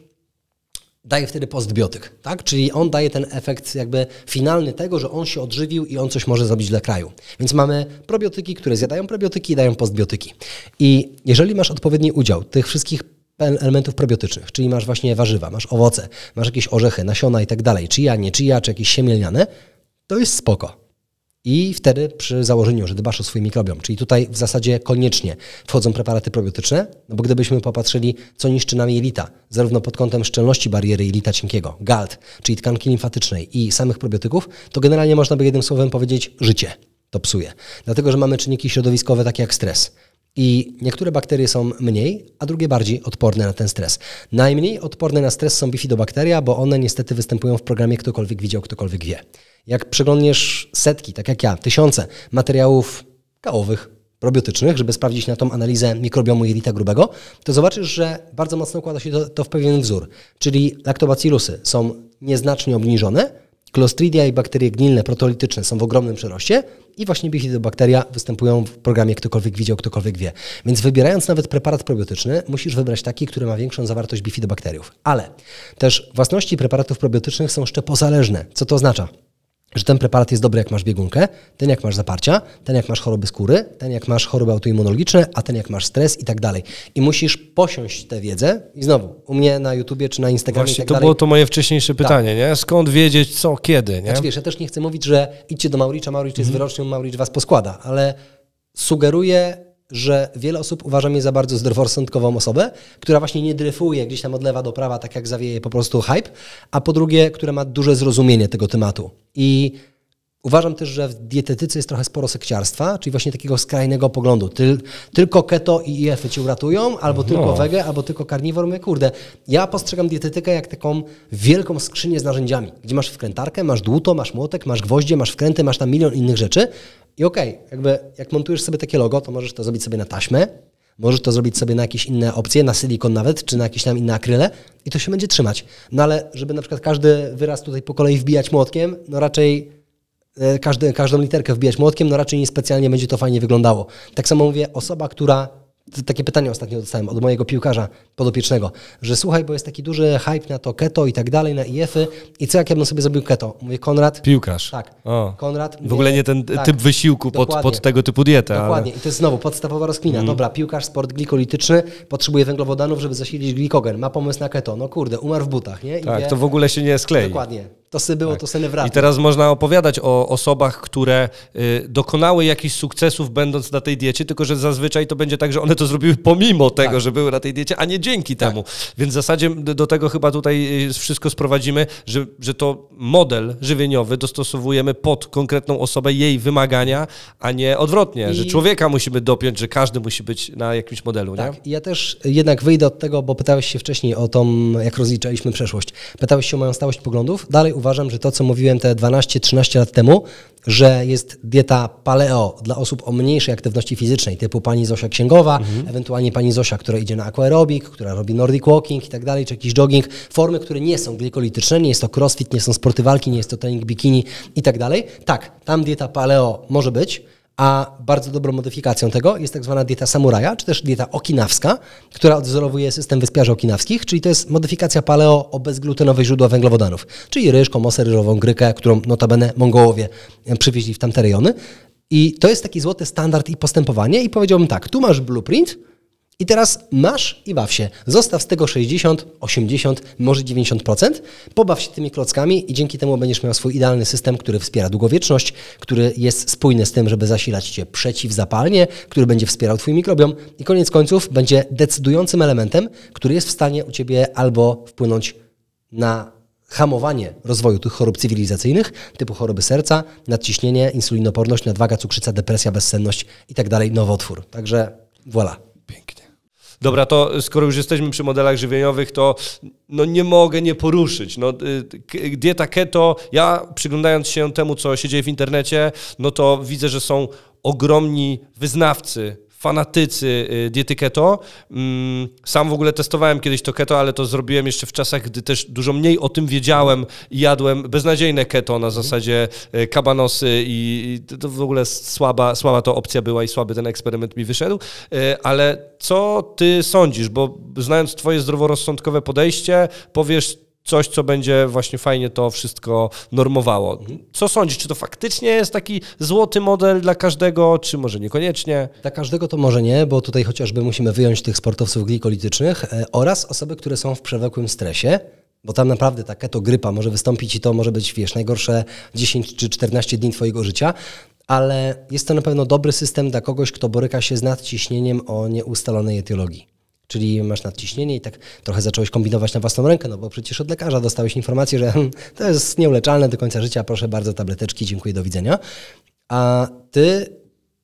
daje wtedy postbiotyk, tak? Czyli on daje ten efekt jakby finalny tego, że on się odżywił i on coś może zrobić dla kraju. Więc mamy probiotyki, które zjadają probiotyki i dają postbiotyki. I jeżeli masz odpowiedni udział tych wszystkich elementów probiotycznych, czyli masz właśnie warzywa, masz owoce, masz jakieś orzechy, nasiona i tak dalej, czy ja, nie czy ja, czy jakieś siemielniane, to jest spoko. I wtedy przy założeniu, że dbasz o swój mikrobiom, czyli tutaj w zasadzie koniecznie wchodzą preparaty probiotyczne, no bo gdybyśmy popatrzyli, co niszczy nam jelita, zarówno pod kątem szczelności bariery jelita cienkiego, GALT, czyli tkanki limfatycznej i samych probiotyków, to generalnie można by jednym słowem powiedzieć życie to psuje. Dlatego, że mamy czynniki środowiskowe takie jak stres, i niektóre bakterie są mniej, a drugie bardziej odporne na ten stres. Najmniej odporne na stres są bifidobakteria, bo one niestety występują w programie Ktokolwiek widział, ktokolwiek wie. Jak przeglądniesz setki, tak jak ja, tysiące materiałów kałowych, probiotycznych, żeby sprawdzić na tą analizę mikrobiomu jelita grubego, to zobaczysz, że bardzo mocno układa się to, to w pewien wzór. Czyli laktobacillusy są nieznacznie obniżone, Clostridia i bakterie gnilne protolityczne są w ogromnym przyroście i właśnie bifidobakteria występują w programie ktokolwiek widział, ktokolwiek wie. Więc wybierając nawet preparat probiotyczny, musisz wybrać taki, który ma większą zawartość bifidobakteriów. Ale też własności preparatów probiotycznych są jeszcze pozależne. Co to oznacza? że ten preparat jest dobry, jak masz biegunkę, ten jak masz zaparcia, ten jak masz choroby skóry, ten jak masz choroby autoimmunologiczne, a ten jak masz stres i tak dalej. I musisz posiąść tę wiedzę i znowu, u mnie na YouTubie czy na Instagramie Właśnie, tak to dalej. było to moje wcześniejsze tak. pytanie, tak. nie? Skąd wiedzieć co, kiedy, nie? Znaczy, wiesz, ja też nie chcę mówić, że idźcie do Mauricza, Mauricz jest mhm. wyrocznią, Mauricz was poskłada, ale sugeruję że wiele osób uważa mnie za bardzo zdroworozsądkową osobę, która właśnie nie dryfuje gdzieś tam od lewa do prawa, tak jak zawieje po prostu hype, a po drugie, która ma duże zrozumienie tego tematu. I Uważam też, że w dietetyce jest trochę sporo sekciarstwa, czyli właśnie takiego skrajnego poglądu. Tyl, tylko keto i IF ci uratują, albo no. tylko wege, albo tylko karniwor. Mówię, kurde, ja postrzegam dietetykę jak taką wielką skrzynię z narzędziami, gdzie masz wkrętarkę, masz dłuto, masz młotek, masz gwoździe, masz wkręty, masz tam milion innych rzeczy. I okej, okay, jakby jak montujesz sobie takie logo, to możesz to zrobić sobie na taśmę, Możesz to zrobić sobie na jakieś inne opcje, na silikon nawet, czy na jakieś tam inne akryle i to się będzie trzymać. No ale żeby na przykład każdy wyraz tutaj po kolei wbijać młotkiem, no raczej E, każdy, każdą literkę wbijać młotkiem, no raczej niespecjalnie będzie to fajnie wyglądało. Tak samo mówię, osoba, która takie pytanie ostatnio dostałem od mojego piłkarza podopiecznego, że słuchaj, bo jest taki duży hype na to keto i tak dalej, na IF-y i co jak ja bym sobie zrobił keto? Mówię, Konrad... Piłkarz. Tak. O. Konrad... W ogóle nie ten tak, typ wysiłku pod, pod, tego typu dietę. Dokładnie. Ale... I to jest znowu podstawowa rozkmina. Mm. Dobra, piłkarz, sport glikolityczny, potrzebuje węglowodanów, żeby zasilić glikogen. Ma pomysł na keto. No kurde, umarł w butach, nie? I tak, wie... to w ogóle się nie sklei. Dokładnie. To sobie było, tak. to sobie wraca. I teraz można opowiadać o osobach, które y, dokonały jakichś sukcesów będąc na tej diecie, tylko że zazwyczaj to będzie tak, że one to zrobiły pomimo tak. tego, tak. że były na tej diecie, a nie dzięki tak. temu. Więc w zasadzie do tego chyba tutaj y, wszystko sprowadzimy, że, że to model żywieniowy dostosowujemy pod konkretną osobę, jej wymagania, a nie odwrotnie, I... że człowieka musimy dopiąć, że każdy musi być na jakimś modelu. Tak. Nie? Ja też jednak wyjdę od tego, bo pytałeś się wcześniej o tą, jak rozliczaliśmy przeszłość. Pytałeś się o moją stałość poglądów. Dalej uważam, że to, co mówiłem te 12-13 lat temu, że jest dieta paleo dla osób o mniejszej aktywności fizycznej, typu pani Zosia Księgowa, mhm mhm. ewentualnie pani Zosia, która idzie na aquaerobik, która robi nordic walking i tak dalej, czy jakiś jogging, formy, które nie są glikolityczne, nie jest to crossfit, nie są sporty walki, nie jest to trening bikini i tak dalej. Tak, tam dieta paleo może być, a bardzo dobrą modyfikacją tego jest tak zwana dieta samuraja, czy też dieta okinawska, która odzorowuje system wyspiarzy okinawskich, czyli to jest modyfikacja paleo o bezglutenowe źródła węglowodanów, czyli ryż, komosę ryżową, grykę, którą notabene Mongołowie przywieźli w tamte rejony. I to jest taki złoty standard i postępowanie. I powiedziałbym tak, tu masz blueprint, i teraz masz i baw się. Zostaw z tego 60, 80, może 90%. Pobaw się tymi klockami i dzięki temu będziesz miał swój idealny system, który wspiera długowieczność, który jest spójny z tym, żeby zasilać cię przeciwzapalnie, który będzie wspierał twój mikrobiom i koniec końców będzie decydującym elementem, który jest w stanie u ciebie albo wpłynąć na hamowanie rozwoju tych chorób cywilizacyjnych, typu choroby serca, nadciśnienie, insulinoporność, nadwaga, cukrzyca, depresja, bezsenność i tak dalej, nowotwór. Także voilà. Pięknie. Dobra, to skoro już jesteśmy przy modelach żywieniowych, to no nie mogę nie poruszyć. No, y, dieta keto, ja przyglądając się temu, co się dzieje w internecie, no to widzę, że są ogromni wyznawcy fanatycy y, diety keto. Mm, sam w ogóle testowałem kiedyś to keto, ale to zrobiłem jeszcze w czasach, gdy też dużo mniej o tym wiedziałem i jadłem beznadziejne keto na zasadzie y, kabanosy i to w ogóle słaba, słaba to opcja była i słaby ten eksperyment mi wyszedł. Y, ale co ty sądzisz? Bo znając twoje zdroworozsądkowe podejście, powiesz coś, co będzie właśnie fajnie to wszystko normowało. Mhm. Co sądzisz, czy to faktycznie jest taki złoty model dla każdego, czy może niekoniecznie? Dla każdego to może nie, bo tutaj chociażby musimy wyjąć tych sportowców glikolitycznych e, oraz osoby, które są w przewlekłym stresie, bo tam naprawdę ta grypa może wystąpić i to może być, wiesz, najgorsze 10 czy 14 dni Twojego życia, ale jest to na pewno dobry system dla kogoś, kto boryka się z nadciśnieniem o nieustalonej etiologii. Czyli masz nadciśnienie i tak trochę zacząłeś kombinować na własną rękę, no bo przecież od lekarza dostałeś informację, że hmm, to jest nieuleczalne do końca życia, proszę bardzo, tableteczki, dziękuję, do widzenia. A ty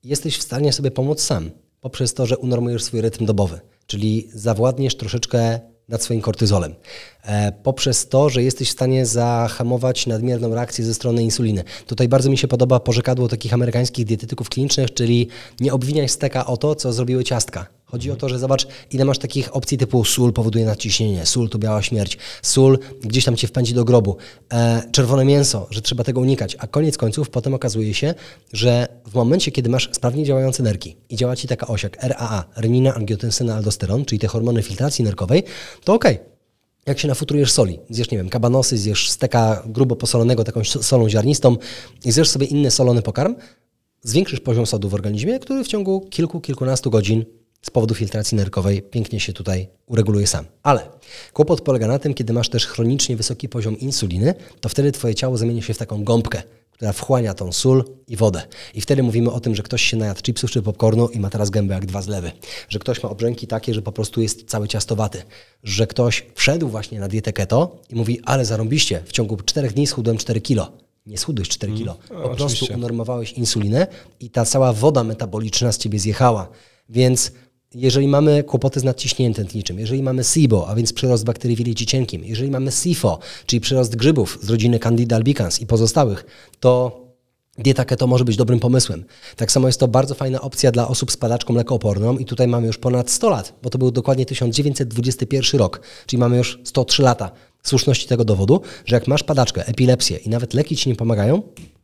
jesteś w stanie sobie pomóc sam poprzez to, że unormujesz swój rytm dobowy, czyli zawładniesz troszeczkę nad swoim kortyzolem. E, poprzez to, że jesteś w stanie zahamować nadmierną reakcję ze strony insuliny. Tutaj bardzo mi się podoba pożekadło takich amerykańskich dietetyków klinicznych, czyli nie obwiniaj steka o to, co zrobiły ciastka Chodzi o to, że zobacz, ile masz takich opcji typu sól powoduje nadciśnienie, sól to biała śmierć, sól gdzieś tam cię wpędzi do grobu, e, czerwone mięso, że trzeba tego unikać, a koniec końców potem okazuje się, że w momencie, kiedy masz sprawnie działające nerki i działa ci taka osiak RAA, renina, angiotensyna, aldosteron, czyli te hormony filtracji nerkowej, to okej, okay jak się nafutrujesz soli, zjesz, nie wiem, kabanosy, zjesz steka grubo posolonego taką solą ziarnistą i zjesz sobie inny solony pokarm, zwiększysz poziom sodu w organizmie, który w ciągu kilku, kilkunastu godzin z powodu filtracji nerkowej pięknie się tutaj ureguluje sam. Ale kłopot polega na tym, kiedy masz też chronicznie wysoki poziom insuliny, to wtedy twoje ciało zamieni się w taką gąbkę, która wchłania tą sól i wodę. I wtedy mówimy o tym, że ktoś się najadł chipsów czy popcornu i ma teraz gębę jak dwa zlewy. Że ktoś ma obrzęki takie, że po prostu jest cały ciastowaty. Że ktoś wszedł właśnie na dietę keto i mówi, ale zarąbiście, w ciągu czterech dni schudłem 4 kilo nie schudłeś 4 mm. kilo. Hmm, po prostu unormowałeś insulinę i ta cała woda metaboliczna z ciebie zjechała. Więc jeżeli mamy kłopoty z nadciśnieniem tętniczym, jeżeli mamy SIBO, a więc przyrost bakterii w jelicie cienkim, jeżeli mamy SIFO, czyli przyrost grzybów z rodziny Candida albicans i pozostałych, to dieta keto może być dobrym pomysłem. Tak samo jest to bardzo fajna opcja dla osób z padaczką lekooporną i tutaj mamy już ponad 100 lat, bo to był dokładnie 1921 rok, czyli mamy już 103 lata słuszności tego dowodu, że jak masz padaczkę, epilepsję i nawet leki ci nie pomagają,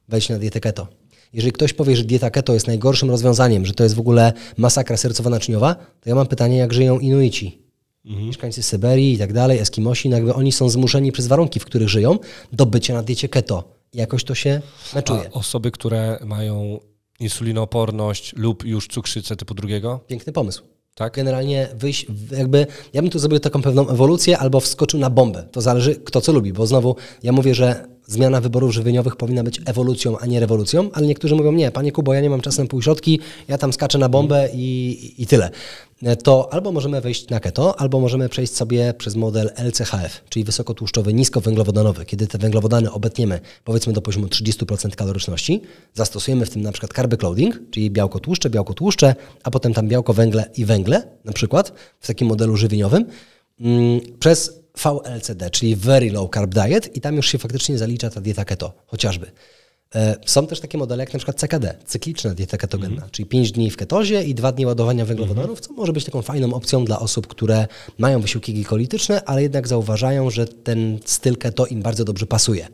wejdź na dietę keto. Jeżeli ktoś powie, że dieta keto jest najgorszym rozwiązaniem, że to jest w ogóle masakra sercowo-naczyniowa, to ja mam pytanie, jak żyją Inuici, mhm. mieszkańcy Syberii i tak dalej, Eskimosi, no jakby oni są zmuszeni przez warunki, w których żyją, do bycia na diecie keto. Jakoś to się meczuje. A osoby, które mają insulinooporność lub już cukrzycę typu drugiego? Piękny pomysł. Tak? Generalnie wyjść, jakby, ja bym tu zrobił taką pewną ewolucję albo wskoczył na bombę. To zależy, kto co lubi, bo znowu ja mówię, że zmiana wyborów żywieniowych powinna być ewolucją, a nie rewolucją, ale niektórzy mówią, nie, panie Kubo, ja nie mam czasu na półśrodki, ja tam skaczę na bombę i, i tyle. E, to albo możemy wejść na keto, albo możemy przejść sobie przez model LCHF, czyli wysokotłuszczowy, niskowęglowodanowy, kiedy te węglowodany obetniemy powiedzmy do poziomu 30% kaloryczności, zastosujemy w tym na przykład carb clouding, czyli białko tłuszcze, białko tłuszcze, a potem tam białko węgle i węgle na przykład w takim modelu żywieniowym. Mm, przez VLCD, czyli Very Low Carb Diet i tam już się faktycznie zalicza ta dieta keto, chociażby. E, są też takie modele jak na przykład CKD, cykliczna dieta ketogenna, mm -hmm. czyli 5 dni w ketozie i 2 dni ładowania węglowodanów, mhm. co może być taką fajną opcją dla osób, które mają wysiłki glikolityczne, ale jednak zauważają, że ten styl keto im bardzo dobrze pasuje.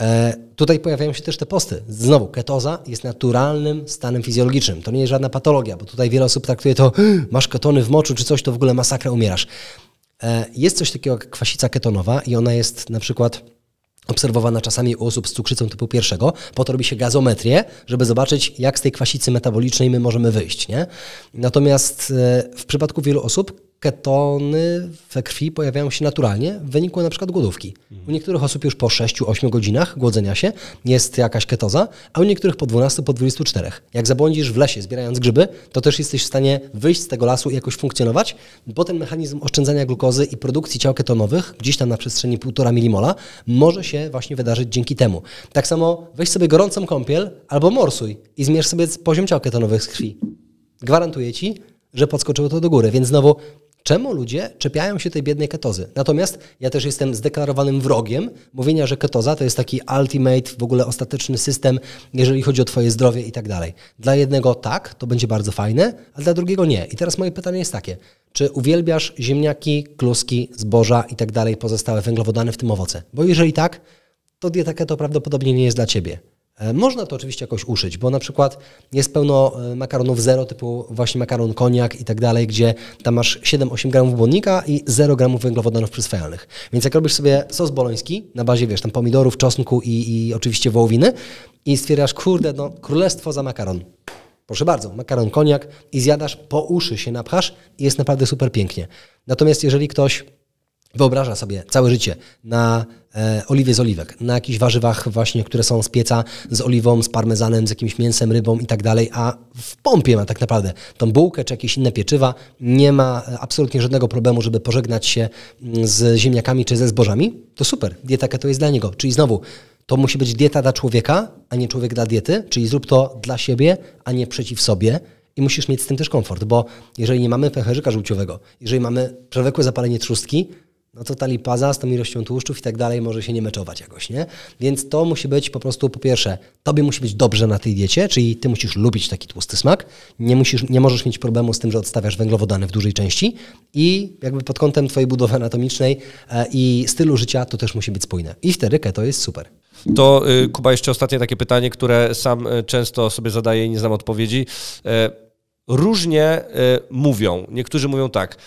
E, tutaj pojawiają się też te posty. Znowu, ketoza jest naturalnym stanem fizjologicznym. To nie jest żadna patologia, bo tutaj wiele osób traktuje to, masz ketony w moczu czy coś, to w ogóle masakra, umierasz. E, jest coś takiego jak kwasica ketonowa i ona jest na przykład obserwowana czasami u osób z cukrzycą typu pierwszego. Po to robi się gazometrię, żeby zobaczyć, jak z tej kwasicy metabolicznej my możemy wyjść. Nie? Natomiast e, w przypadku wielu osób ketony we krwi pojawiają się naturalnie w wyniku na przykład głodówki. U mhm. niektórych osób już po 6-8 godzinach głodzenia się jest jakaś ketoza, a u niektórych po 12, po 24. Jak zabłądzisz w lesie zbierając grzyby, to też jesteś w stanie wyjść z tego lasu i jakoś funkcjonować, bo ten mechanizm oszczędzania glukozy i produkcji ciał ketonowych gdzieś tam na przestrzeni 1,5 milimola może się właśnie wydarzyć dzięki temu. Tak samo weź sobie gorącą kąpiel albo morsuj i zmierz sobie poziom ciał ketonowych z krwi. Gwarantuję Ci, że podskoczyło to do góry, więc znowu Czemu ludzie czepiają się tej biednej ketozy? Natomiast ja też jestem zdeklarowanym wrogiem mówienia, że ketoza to jest taki ultimate, w ogóle ostateczny system, jeżeli chodzi o Twoje zdrowie i tak dalej. Dla jednego tak, to będzie bardzo fajne, a dla drugiego nie. I teraz moje pytanie jest takie. Czy uwielbiasz ziemniaki, kluski, zboża i tak dalej, pozostałe węglowodany, w tym owoce? Bo jeżeli tak, to dieta keto prawdopodobnie nie jest dla Ciebie. E, można to oczywiście jakoś uszyć, bo na przykład jest pełno e, makaronów zero, typu właśnie makaron koniak i tak dalej, gdzie tam masz 7-8 gramów błonnika i 0 gramów węglowodanów przyswajalnych. Więc jak robisz sobie sos boloński na bazie, wiesz, tam pomidorów, czosnku i, i oczywiście wołowiny i stwierdzasz kurde, no, królestwo za makaron. Proszę bardzo, makaron koniak i zjadasz, po uszy się napchasz i jest naprawdę super pięknie. Natomiast jeżeli ktoś wyobraża sobie całe życie na e, oliwie z oliwek, na jakichś warzywach właśnie, które są z pieca, z oliwą, z parmezanem, z jakimś mięsem, rybą i tak dalej, a w pompie ma tak naprawdę tą bułkę czy jakieś inne pieczywa, nie ma e, absolutnie żadnego problemu, żeby pożegnać się mm, z ziemniakami czy ze zbożami, to super, dieta keto jest dla niego. Czyli znowu, to musi być dieta dla człowieka, a nie człowiek dla diety, czyli zrób to dla siebie, a nie przeciw sobie, i musisz mieć z tym też komfort, bo jeżeli nie mamy pęcherzyka żółciowego, jeżeli mamy przewlekłe zapalenie trzustki, no to ta lipaza z tą ilością tłuszczów i tak dalej może się nie meczować jakoś, nie? Więc to musi być po prostu, po pierwsze, tobie musi być dobrze na tej diecie, czyli ty musisz lubić taki tłusty smak, nie, musisz, nie możesz mieć problemu z tym, że odstawiasz węglowodany w dużej części i jakby pod kątem twojej budowy anatomicznej e, i stylu życia to też musi być spójne. I wtedy keto jest super. To y, Kuba, jeszcze ostatnie takie pytanie, które sam y, często sobie zadaję i nie znam odpowiedzi. E, różnie y, mówią. Niektórzy mówią tak –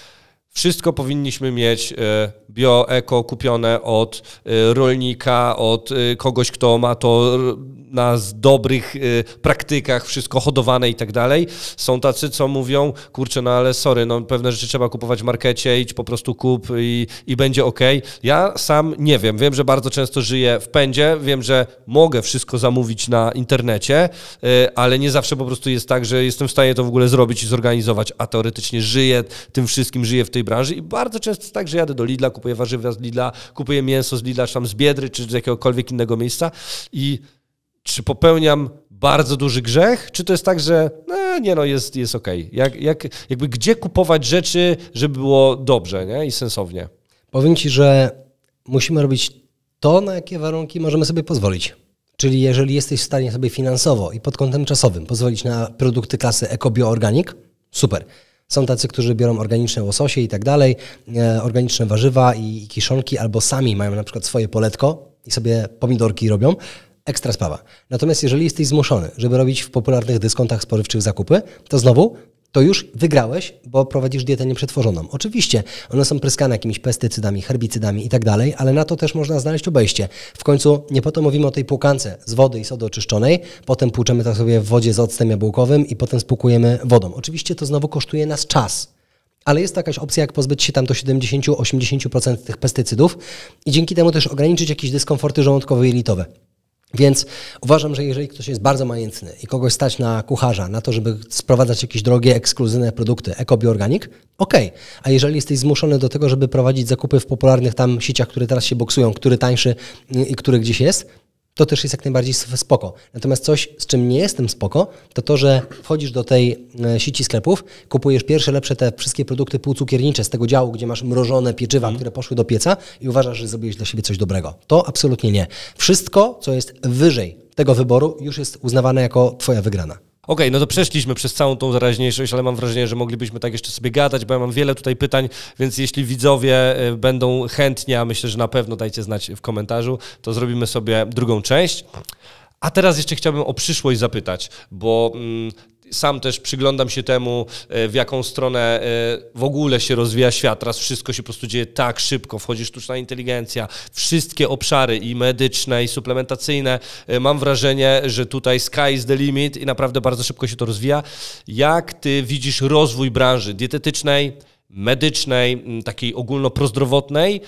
wszystko powinniśmy mieć e, bioeko kupione od e, rolnika, od e, kogoś, kto ma to na dobrych praktykach, wszystko hodowane i tak dalej. Są tacy, co mówią, kurczę, no ale sorry, no pewne rzeczy trzeba kupować w markecie, idź po prostu kup i, i będzie ok. Ja sam nie wiem. Wiem, że bardzo często żyję w pędzie, wiem, że mogę wszystko zamówić na internecie, ale nie zawsze po prostu jest tak, że jestem w stanie to w ogóle zrobić i zorganizować, a teoretycznie żyję tym wszystkim, żyję w tej tej branży i bardzo często jest tak, że jadę do Lidla, kupuję warzywa z Lidla, kupuję mięso z Lidla, czy tam z Biedry, czy z jakiegokolwiek innego miejsca i czy popełniam bardzo duży grzech, czy to jest tak, że no, nie no, jest, jest okej. Okay. Jak, jak, jakby gdzie kupować rzeczy, żeby było dobrze nie? i sensownie? Powiem Ci, że musimy robić to, na jakie warunki możemy sobie pozwolić. Czyli jeżeli jesteś w stanie sobie finansowo i pod kątem czasowym pozwolić na produkty klasy Ecobio Organic, super. Są tacy, którzy biorą organiczne łososie i tak dalej, e, organiczne warzywa i, kiszonki, albo sami mają na przykład swoje poletko i sobie pomidorki robią ekstra sprawa. Natomiast jeżeli jesteś zmuszony, żeby robić w popularnych dyskontach spożywczych zakupy, to znowu to już wygrałeś, bo prowadzisz dietę nieprzetworzoną. Oczywiście one są pryskane jakimiś pestycydami, herbicydami i tak dalej, ale na to też można znaleźć obejście. W końcu nie po to mówimy o tej płukance z wody i sody oczyszczonej, potem płuczemy to tak sobie w wodzie z octem jabłkowym i potem spłukujemy wodą. Oczywiście to znowu kosztuje nas czas. Ale jest jakaś opcja, jak pozbyć się tam do 70-80% tych pestycydów i dzięki temu też ograniczyć jakieś dyskomforty żołądkowo-jelitowe. Więc uważam, że jeżeli ktoś jest bardzo majętny i kogoś stać na kucharza, na to, żeby sprowadzać jakieś drogie, ekskluzywne produkty ekobiorganik, okej. Okay. A jeżeli jesteś zmuszony do tego, żeby prowadzić zakupy w popularnych tam sieciach, które teraz się boksują, który tańszy i który gdzieś jest, to też jest jak najbardziej spoko. Natomiast coś, z czym nie jestem spoko, to to, że wchodzisz do tej e, sieci sklepów, kupujesz pierwsze lepsze te wszystkie produkty półcukiernicze z tego działu, gdzie masz mrożone pieczywa, mm. które poszły do pieca i uważasz, że zrobiłeś dla siebie coś dobrego. To absolutnie nie. Wszystko, co jest wyżej tego wyboru, już jest uznawane jako twoja wygrana. Okej, okay, no to przeszliśmy przez całą tą zaraźniejszość, ale mam wrażenie, że moglibyśmy tak jeszcze sobie gadać, bo ja mam wiele tutaj pytań, więc jeśli widzowie y, będą chętni, a myślę, że na pewno dajcie znać w komentarzu, to zrobimy sobie drugą część. A teraz jeszcze chciałbym o przyszłość zapytać, bo mm, sam też przyglądam się temu, e, w jaką stronę e, w ogóle się rozwija świat. Teraz wszystko się po prostu dzieje tak szybko, wchodzi sztuczna inteligencja, wszystkie obszary i medyczne, i suplementacyjne. E, mam wrażenie, że tutaj sky is the limit i naprawdę bardzo szybko się to rozwija. Jak ty widzisz rozwój branży dietetycznej, medycznej, takiej ogólnoprozdrowotnej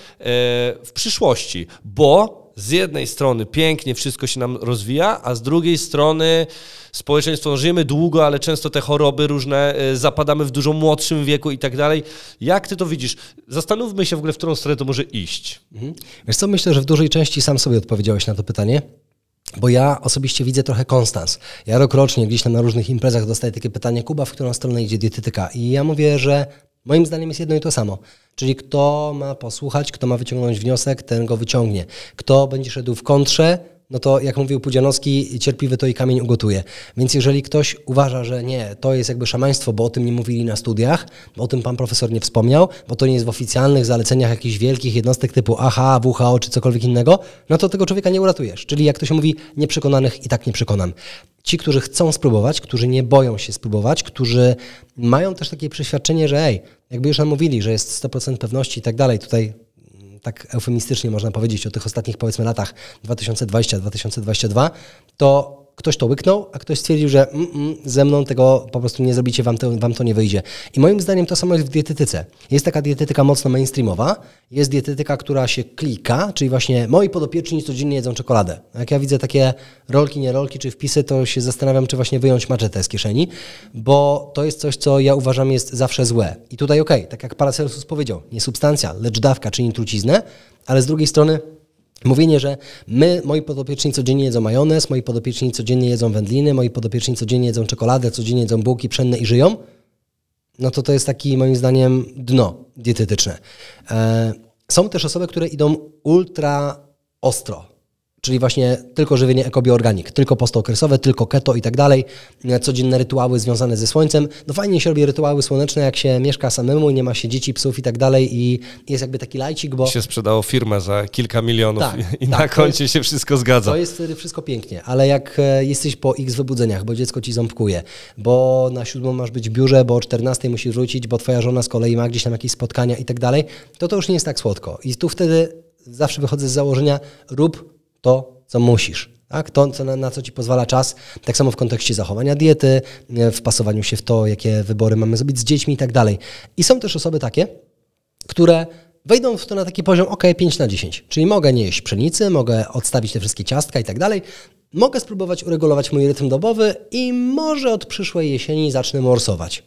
w przyszłości? Bo z jednej strony pięknie wszystko się nam rozwija, a z drugiej strony społeczeństwo no, żyjemy długo, ale często te choroby różne e, zapadamy w dużo młodszym wieku i tak dalej. Jak ty to widzisz? Zastanówmy się w ogóle, w którą stronę to może iść. Mhm. Wiesz co, myślę, że w dużej części sam sobie odpowiedziałeś na to pytanie. Bo ja osobiście widzę trochę konstans. Ja rokrocznie gdzieś tam na różnych imprezach dostaję takie pytanie, Kuba, w którą stronę idzie dietetyka? I ja mówię, że Moim zdaniem jest jedno i to samo. Czyli kto ma posłuchać, kto ma wyciągnąć wniosek, ten go wyciągnie. Kto będzie szedł w kontrze, no to jak mówił Pudzianowski, cierpliwy to i kamień ugotuje. Więc jeżeli ktoś uważa, że nie, to jest jakby szamaństwo, bo o tym nie mówili na studiach, bo o tym pan profesor nie wspomniał, bo to nie jest w oficjalnych zaleceniach jakichś wielkich jednostek typu AHA, WHO czy cokolwiek innego, no to tego człowieka nie uratujesz. Czyli jak to się mówi, nieprzekonanych i tak nie przekonam. Ci, którzy chcą spróbować, którzy nie boją się spróbować, którzy mają też takie przeświadczenie, że ej, jakby już nam mówili, że jest 100% pewności i tak dalej, tutaj tak eufemistycznie można powiedzieć, o tych ostatnich powiedzmy latach 2020-2022, to ktoś to łyknął, a ktoś stwierdził, że mm, mm, ze mną tego po prostu nie zrobicie, wam to, wam to nie wyjdzie. I moim zdaniem to samo jest w dietetyce. Jest taka dietetyka mocno mainstreamowa, jest dietetyka, która się klika, czyli właśnie moi podopieczni codziennie jedzą czekoladę. Jak ja widzę takie rolki, nie rolki, czy wpisy, to się zastanawiam, czy właśnie wyjąć maczetę z kieszeni, bo to jest coś, co ja uważam jest zawsze złe. I tutaj okej, okay, tak jak Paracelsus powiedział, nie substancja, lecz dawka czyni truciznę, ale z drugiej strony Mówienie, że my, moi podopieczni codziennie jedzą majonez, moi podopieczni codziennie jedzą wędliny, moi podopieczni codziennie jedzą czekoladę, codziennie jedzą bułki pszenne i żyją, no to to jest taki moim zdaniem dno dietetyczne. E, są też osoby, które idą ultra ostro czyli właśnie tylko żywienie ekobioorganik, tylko postookresowe, tylko keto i tak dalej, codzienne rytuały związane ze słońcem. No fajnie się robi rytuały słoneczne, jak się mieszka samemu, nie ma się dzieci, psów i tak dalej i jest jakby taki lajcik, bo... Się sprzedało firmę za kilka milionów tak, i tak, na końcu jest, się wszystko zgadza. To jest wszystko pięknie, ale jak e, jesteś po x wybudzeniach, bo dziecko ci ząbkuje, bo na siódmą masz być w biurze, bo o czternastej musisz wrócić, bo twoja żona z kolei ma gdzieś tam jakieś spotkania i tak dalej, to to już nie jest tak słodko. I tu wtedy zawsze wychodzę z założenia, rób to, co musisz. Tak? To, co, na, na, co ci pozwala czas, tak samo w kontekście zachowania diety, w pasowaniu się w to, jakie wybory mamy zrobić z dziećmi i tak dalej. I są też osoby takie, które wejdą w to na taki poziom, ok, 5 na 10. Czyli mogę nie jeść pszenicy, mogę odstawić te wszystkie ciastka i tak dalej. Mogę spróbować uregulować mój rytm dobowy i może od przyszłej jesieni zacznę morsować.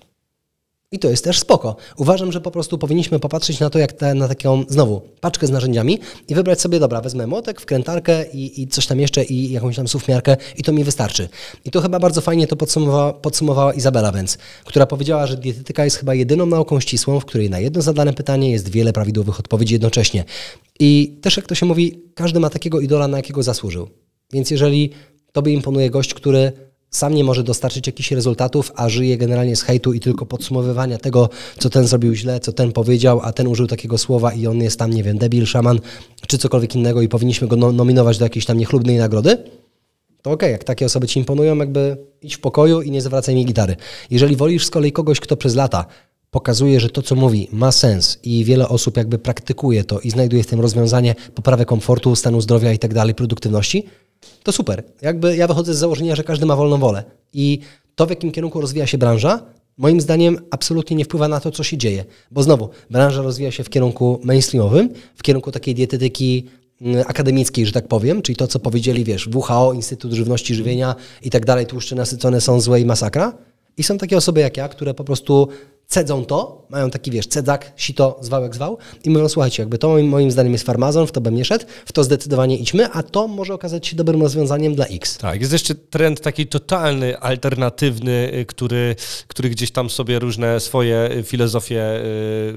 I to jest też spoko. Uważam, że po prostu powinniśmy popatrzeć na to, jak te, na taką, znowu, paczkę z narzędziami i wybrać sobie, dobra, wezmę młotek, wkrętarkę i, i coś tam jeszcze i jakąś tam sufmiarkę i to mi wystarczy. I to chyba bardzo fajnie to podsumowała, podsumowała Izabela Benz, która powiedziała, że dietetyka jest chyba jedyną nauką ścisłą, w której na jedno zadane pytanie jest wiele prawidłowych odpowiedzi jednocześnie. I też, jak to się mówi, każdy ma takiego idola, na jakiego zasłużył. Więc jeżeli tobie imponuje gość, który sam nie może dostarczyć jakichś rezultatów, a żyje generalnie z hejtu i tylko podsumowywania tego, co ten zrobił źle, co ten powiedział, a ten użył takiego słowa i on jest tam, nie wiem, debil, szaman czy cokolwiek innego i powinniśmy go no, nominować do jakiejś tam niechlubnej nagrody, to okej, okay, jak takie osoby ci imponują, jakby idź w pokoju i nie zawracaj mi gitary. Jeżeli wolisz z kolei kogoś, kto przez lata pokazuje, że to, co mówi, ma sens i wiele osób jakby praktykuje to i znajduje w tym rozwiązanie poprawę komfortu, stanu zdrowia i tak dalej, produktywności, to super. Jakby ja wychodzę z założenia, że każdy ma wolną wolę. I to, w jakim kierunku rozwija się branża, moim zdaniem absolutnie nie wpływa na to, co się dzieje. Bo znowu, branża rozwija się w kierunku mainstreamowym, w kierunku takiej dietetyki mm, akademickiej, że tak powiem, czyli to, co powiedzieli, wiesz, WHO, Instytut Żywności Żywienia i tak dalej, tłuszcze nasycone są złe i masakra. I są takie osoby jak ja, które po prostu cedzą to, mają taki, wiesz, cedzak, sito, zwałek, zwał i mówią, słuchajcie, jakby to moim zdaniem jest farmazon, w to bym nie szedł, w to zdecydowanie idźmy, a to może okazać się dobrym rozwiązaniem dla X. Tak, jest jeszcze trend taki totalny, alternatywny, y, który, który gdzieś tam sobie różne swoje y, filozofie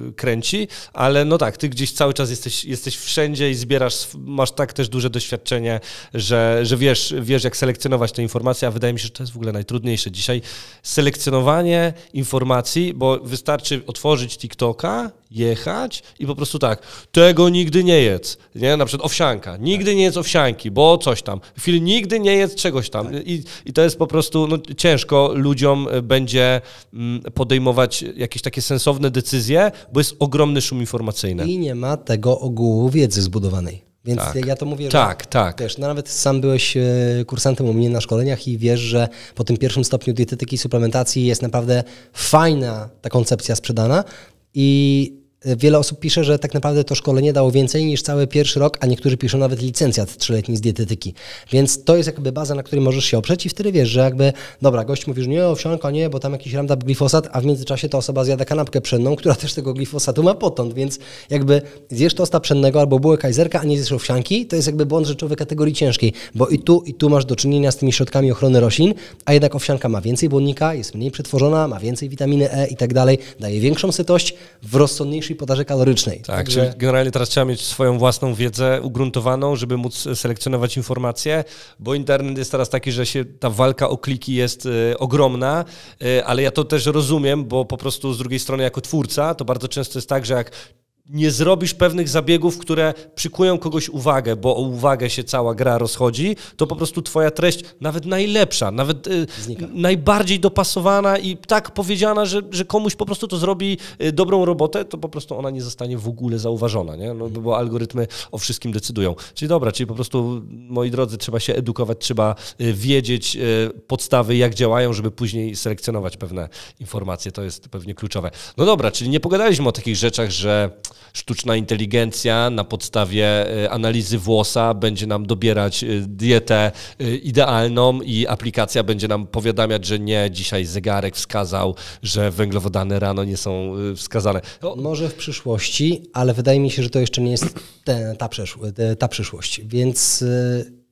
y, kręci, ale no tak, ty gdzieś cały czas jesteś, jesteś wszędzie i zbierasz, masz tak też duże doświadczenie, że, że wiesz, wiesz, jak selekcjonować te informacje, a wydaje mi się, że to jest w ogóle najtrudniejsze dzisiaj, selekcjonowanie informacji, bo wystarczy otworzyć TikToka, jechać i po prostu tak, tego nigdy nie jedz, nie? Na przykład owsianka, nigdy tak. nie jedz owsianki, bo coś tam. Film nigdy nie jedz czegoś tam. Tak. I, I to jest po prostu, no, ciężko ludziom y, będzie mm, podejmować jakieś takie sensowne decyzje, bo jest ogromny szum informacyjny. I nie ma tego ogółu wiedzy zbudowanej. Więc tak. ja to mówię, tak, że tak. Wiesz, no nawet sam byłeś e, kursantem u mnie na szkoleniach i wiesz, że po tym pierwszym stopniu dietetyki i suplementacji jest naprawdę fajna ta koncepcja sprzedana i Wiele osób pisze, że tak naprawdę to szkolenie dało więcej niż cały pierwszy rok, a niektórzy piszą nawet licencjat trzyletni z dietetyki. Więc to jest jakby baza, na której możesz się oprzeć i wtedy wiesz, że jakby, dobra, gość mówisz, nie, owsianka, nie, bo tam jakiś randap glifosat, a w międzyczasie ta osoba zjada kanapkę pszenną, (laughs) która też tego glifosatu ma potąd, więc jakby zjesz tosta pszennego albo bułę kajzerka, a nie zjesz owsianki, to jest jakby błąd rzeczowy kategorii ciężkiej, bo i tu, i tu masz do czynienia z tymi środkami ochrony roślin, a jednak owsianka ma więcej błonnika, jest mniej przetworzona, ma więcej witaminy E i tak dalej, daje większą sytość w mniejszej podaży kalorycznej. Tak, Także... czyli generalnie teraz trzeba mieć swoją własną wiedzę ugruntowaną, żeby móc e, selekcjonować informacje, bo internet jest teraz taki, że się ta walka o kliki jest y, ogromna, y, ale ja to też rozumiem, bo po prostu z drugiej strony jako twórca to bardzo często jest tak, że jak nie zrobisz pewnych zabiegów, które przykują kogoś uwagę, bo o uwagę się cała gra rozchodzi, to po prostu twoja treść, nawet najlepsza, nawet y, Znika. najbardziej dopasowana i tak powiedziana, że, że komuś po prostu to zrobi y, dobrą robotę, to po prostu ona nie zostanie w ogóle zauważona, nie? No, bo algorytmy o wszystkim decydują. Czyli dobra, czyli po prostu, moi drodzy, trzeba się edukować, trzeba y, wiedzieć podstawy, jak działają, żeby później selekcjonować pewne informacje. To jest pewnie kluczowe. No dobra, czyli nie pogadaliśmy o takich rzeczach, że sztuczna inteligencja na podstawie e, analizy włosa będzie nam dobierać e, dietę e, idealną i aplikacja będzie nam powiadamiać, że nie, dzisiaj zegarek wskazał, że węglowodany rano nie są wskazane. O. Może w przyszłości, ale wydaje mi się, że to jeszcze nie jest ta, ta przyszłość. Więc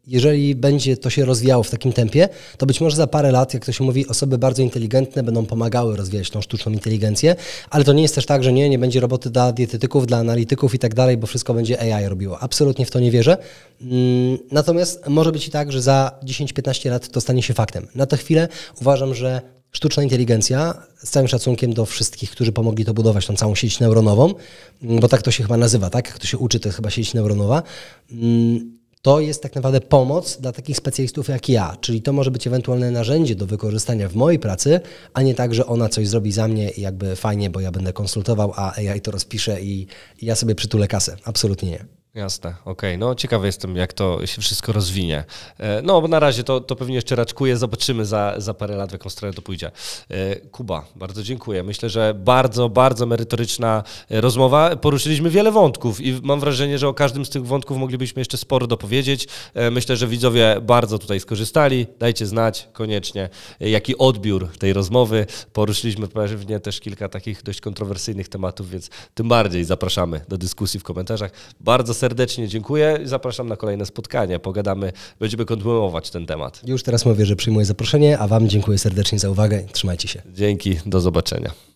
jeżeli będzie to się rozwijało w takim tempie, to być może za parę lat, jak to się mówi, osoby bardzo inteligentne będą pomagały rozwijać tą sztuczną inteligencję, ale to nie jest też tak, że nie, nie będzie roboty dla dietetyków, dla analityków i tak dalej, bo wszystko będzie AI robiło. Absolutnie w to nie wierzę. Mm, natomiast może być i tak, że za 10-15 lat to stanie się faktem. Na tę chwilę uważam, że sztuczna inteligencja, z całym szacunkiem do wszystkich, którzy pomogli to budować, tą całą sieć neuronową, bo tak to się chyba nazywa, tak? Jak to się uczy, to jest chyba sieć neuronowa mm, to jest tak naprawdę pomoc dla takich specjalistów jak ja, czyli to może być ewentualne narzędzie do wykorzystania w mojej pracy, a nie tak, że ona coś zrobi za mnie i jakby fajnie, bo ja będę konsultował, a AI to rozpisze i ja sobie przytulę kasę. Absolutnie nie. Jasne, okej. Okay. No ciekawy jestem, jak to się wszystko rozwinie. E, no bo na razie to, to pewnie jeszcze raczkuje, zobaczymy za, za parę lat, w jaką stronę to pójdzie. E, Kuba, bardzo dziękuję. Myślę, że bardzo, bardzo merytoryczna e, rozmowa. Poruszyliśmy wiele wątków i mam wrażenie, że o każdym z tych wątków moglibyśmy jeszcze sporo dopowiedzieć. Myślę, że widzowie bardzo tutaj skorzystali. Dajcie znać koniecznie, jaki odbiór tej rozmowy. Poruszyliśmy pewnie też kilka takich dość kontrowersyjnych tematów, więc tym bardziej zapraszamy do dyskusji w komentarzach. Bardzo serdecznie dziękuję. Zapraszam na kolejne spotkania. Pogadamy, będziemy kontynuować ten temat. Już teraz mówię, że przyjmuję zaproszenie, a Wam dziękuję serdecznie za uwagę. Trzymajcie się. Dzięki, do zobaczenia.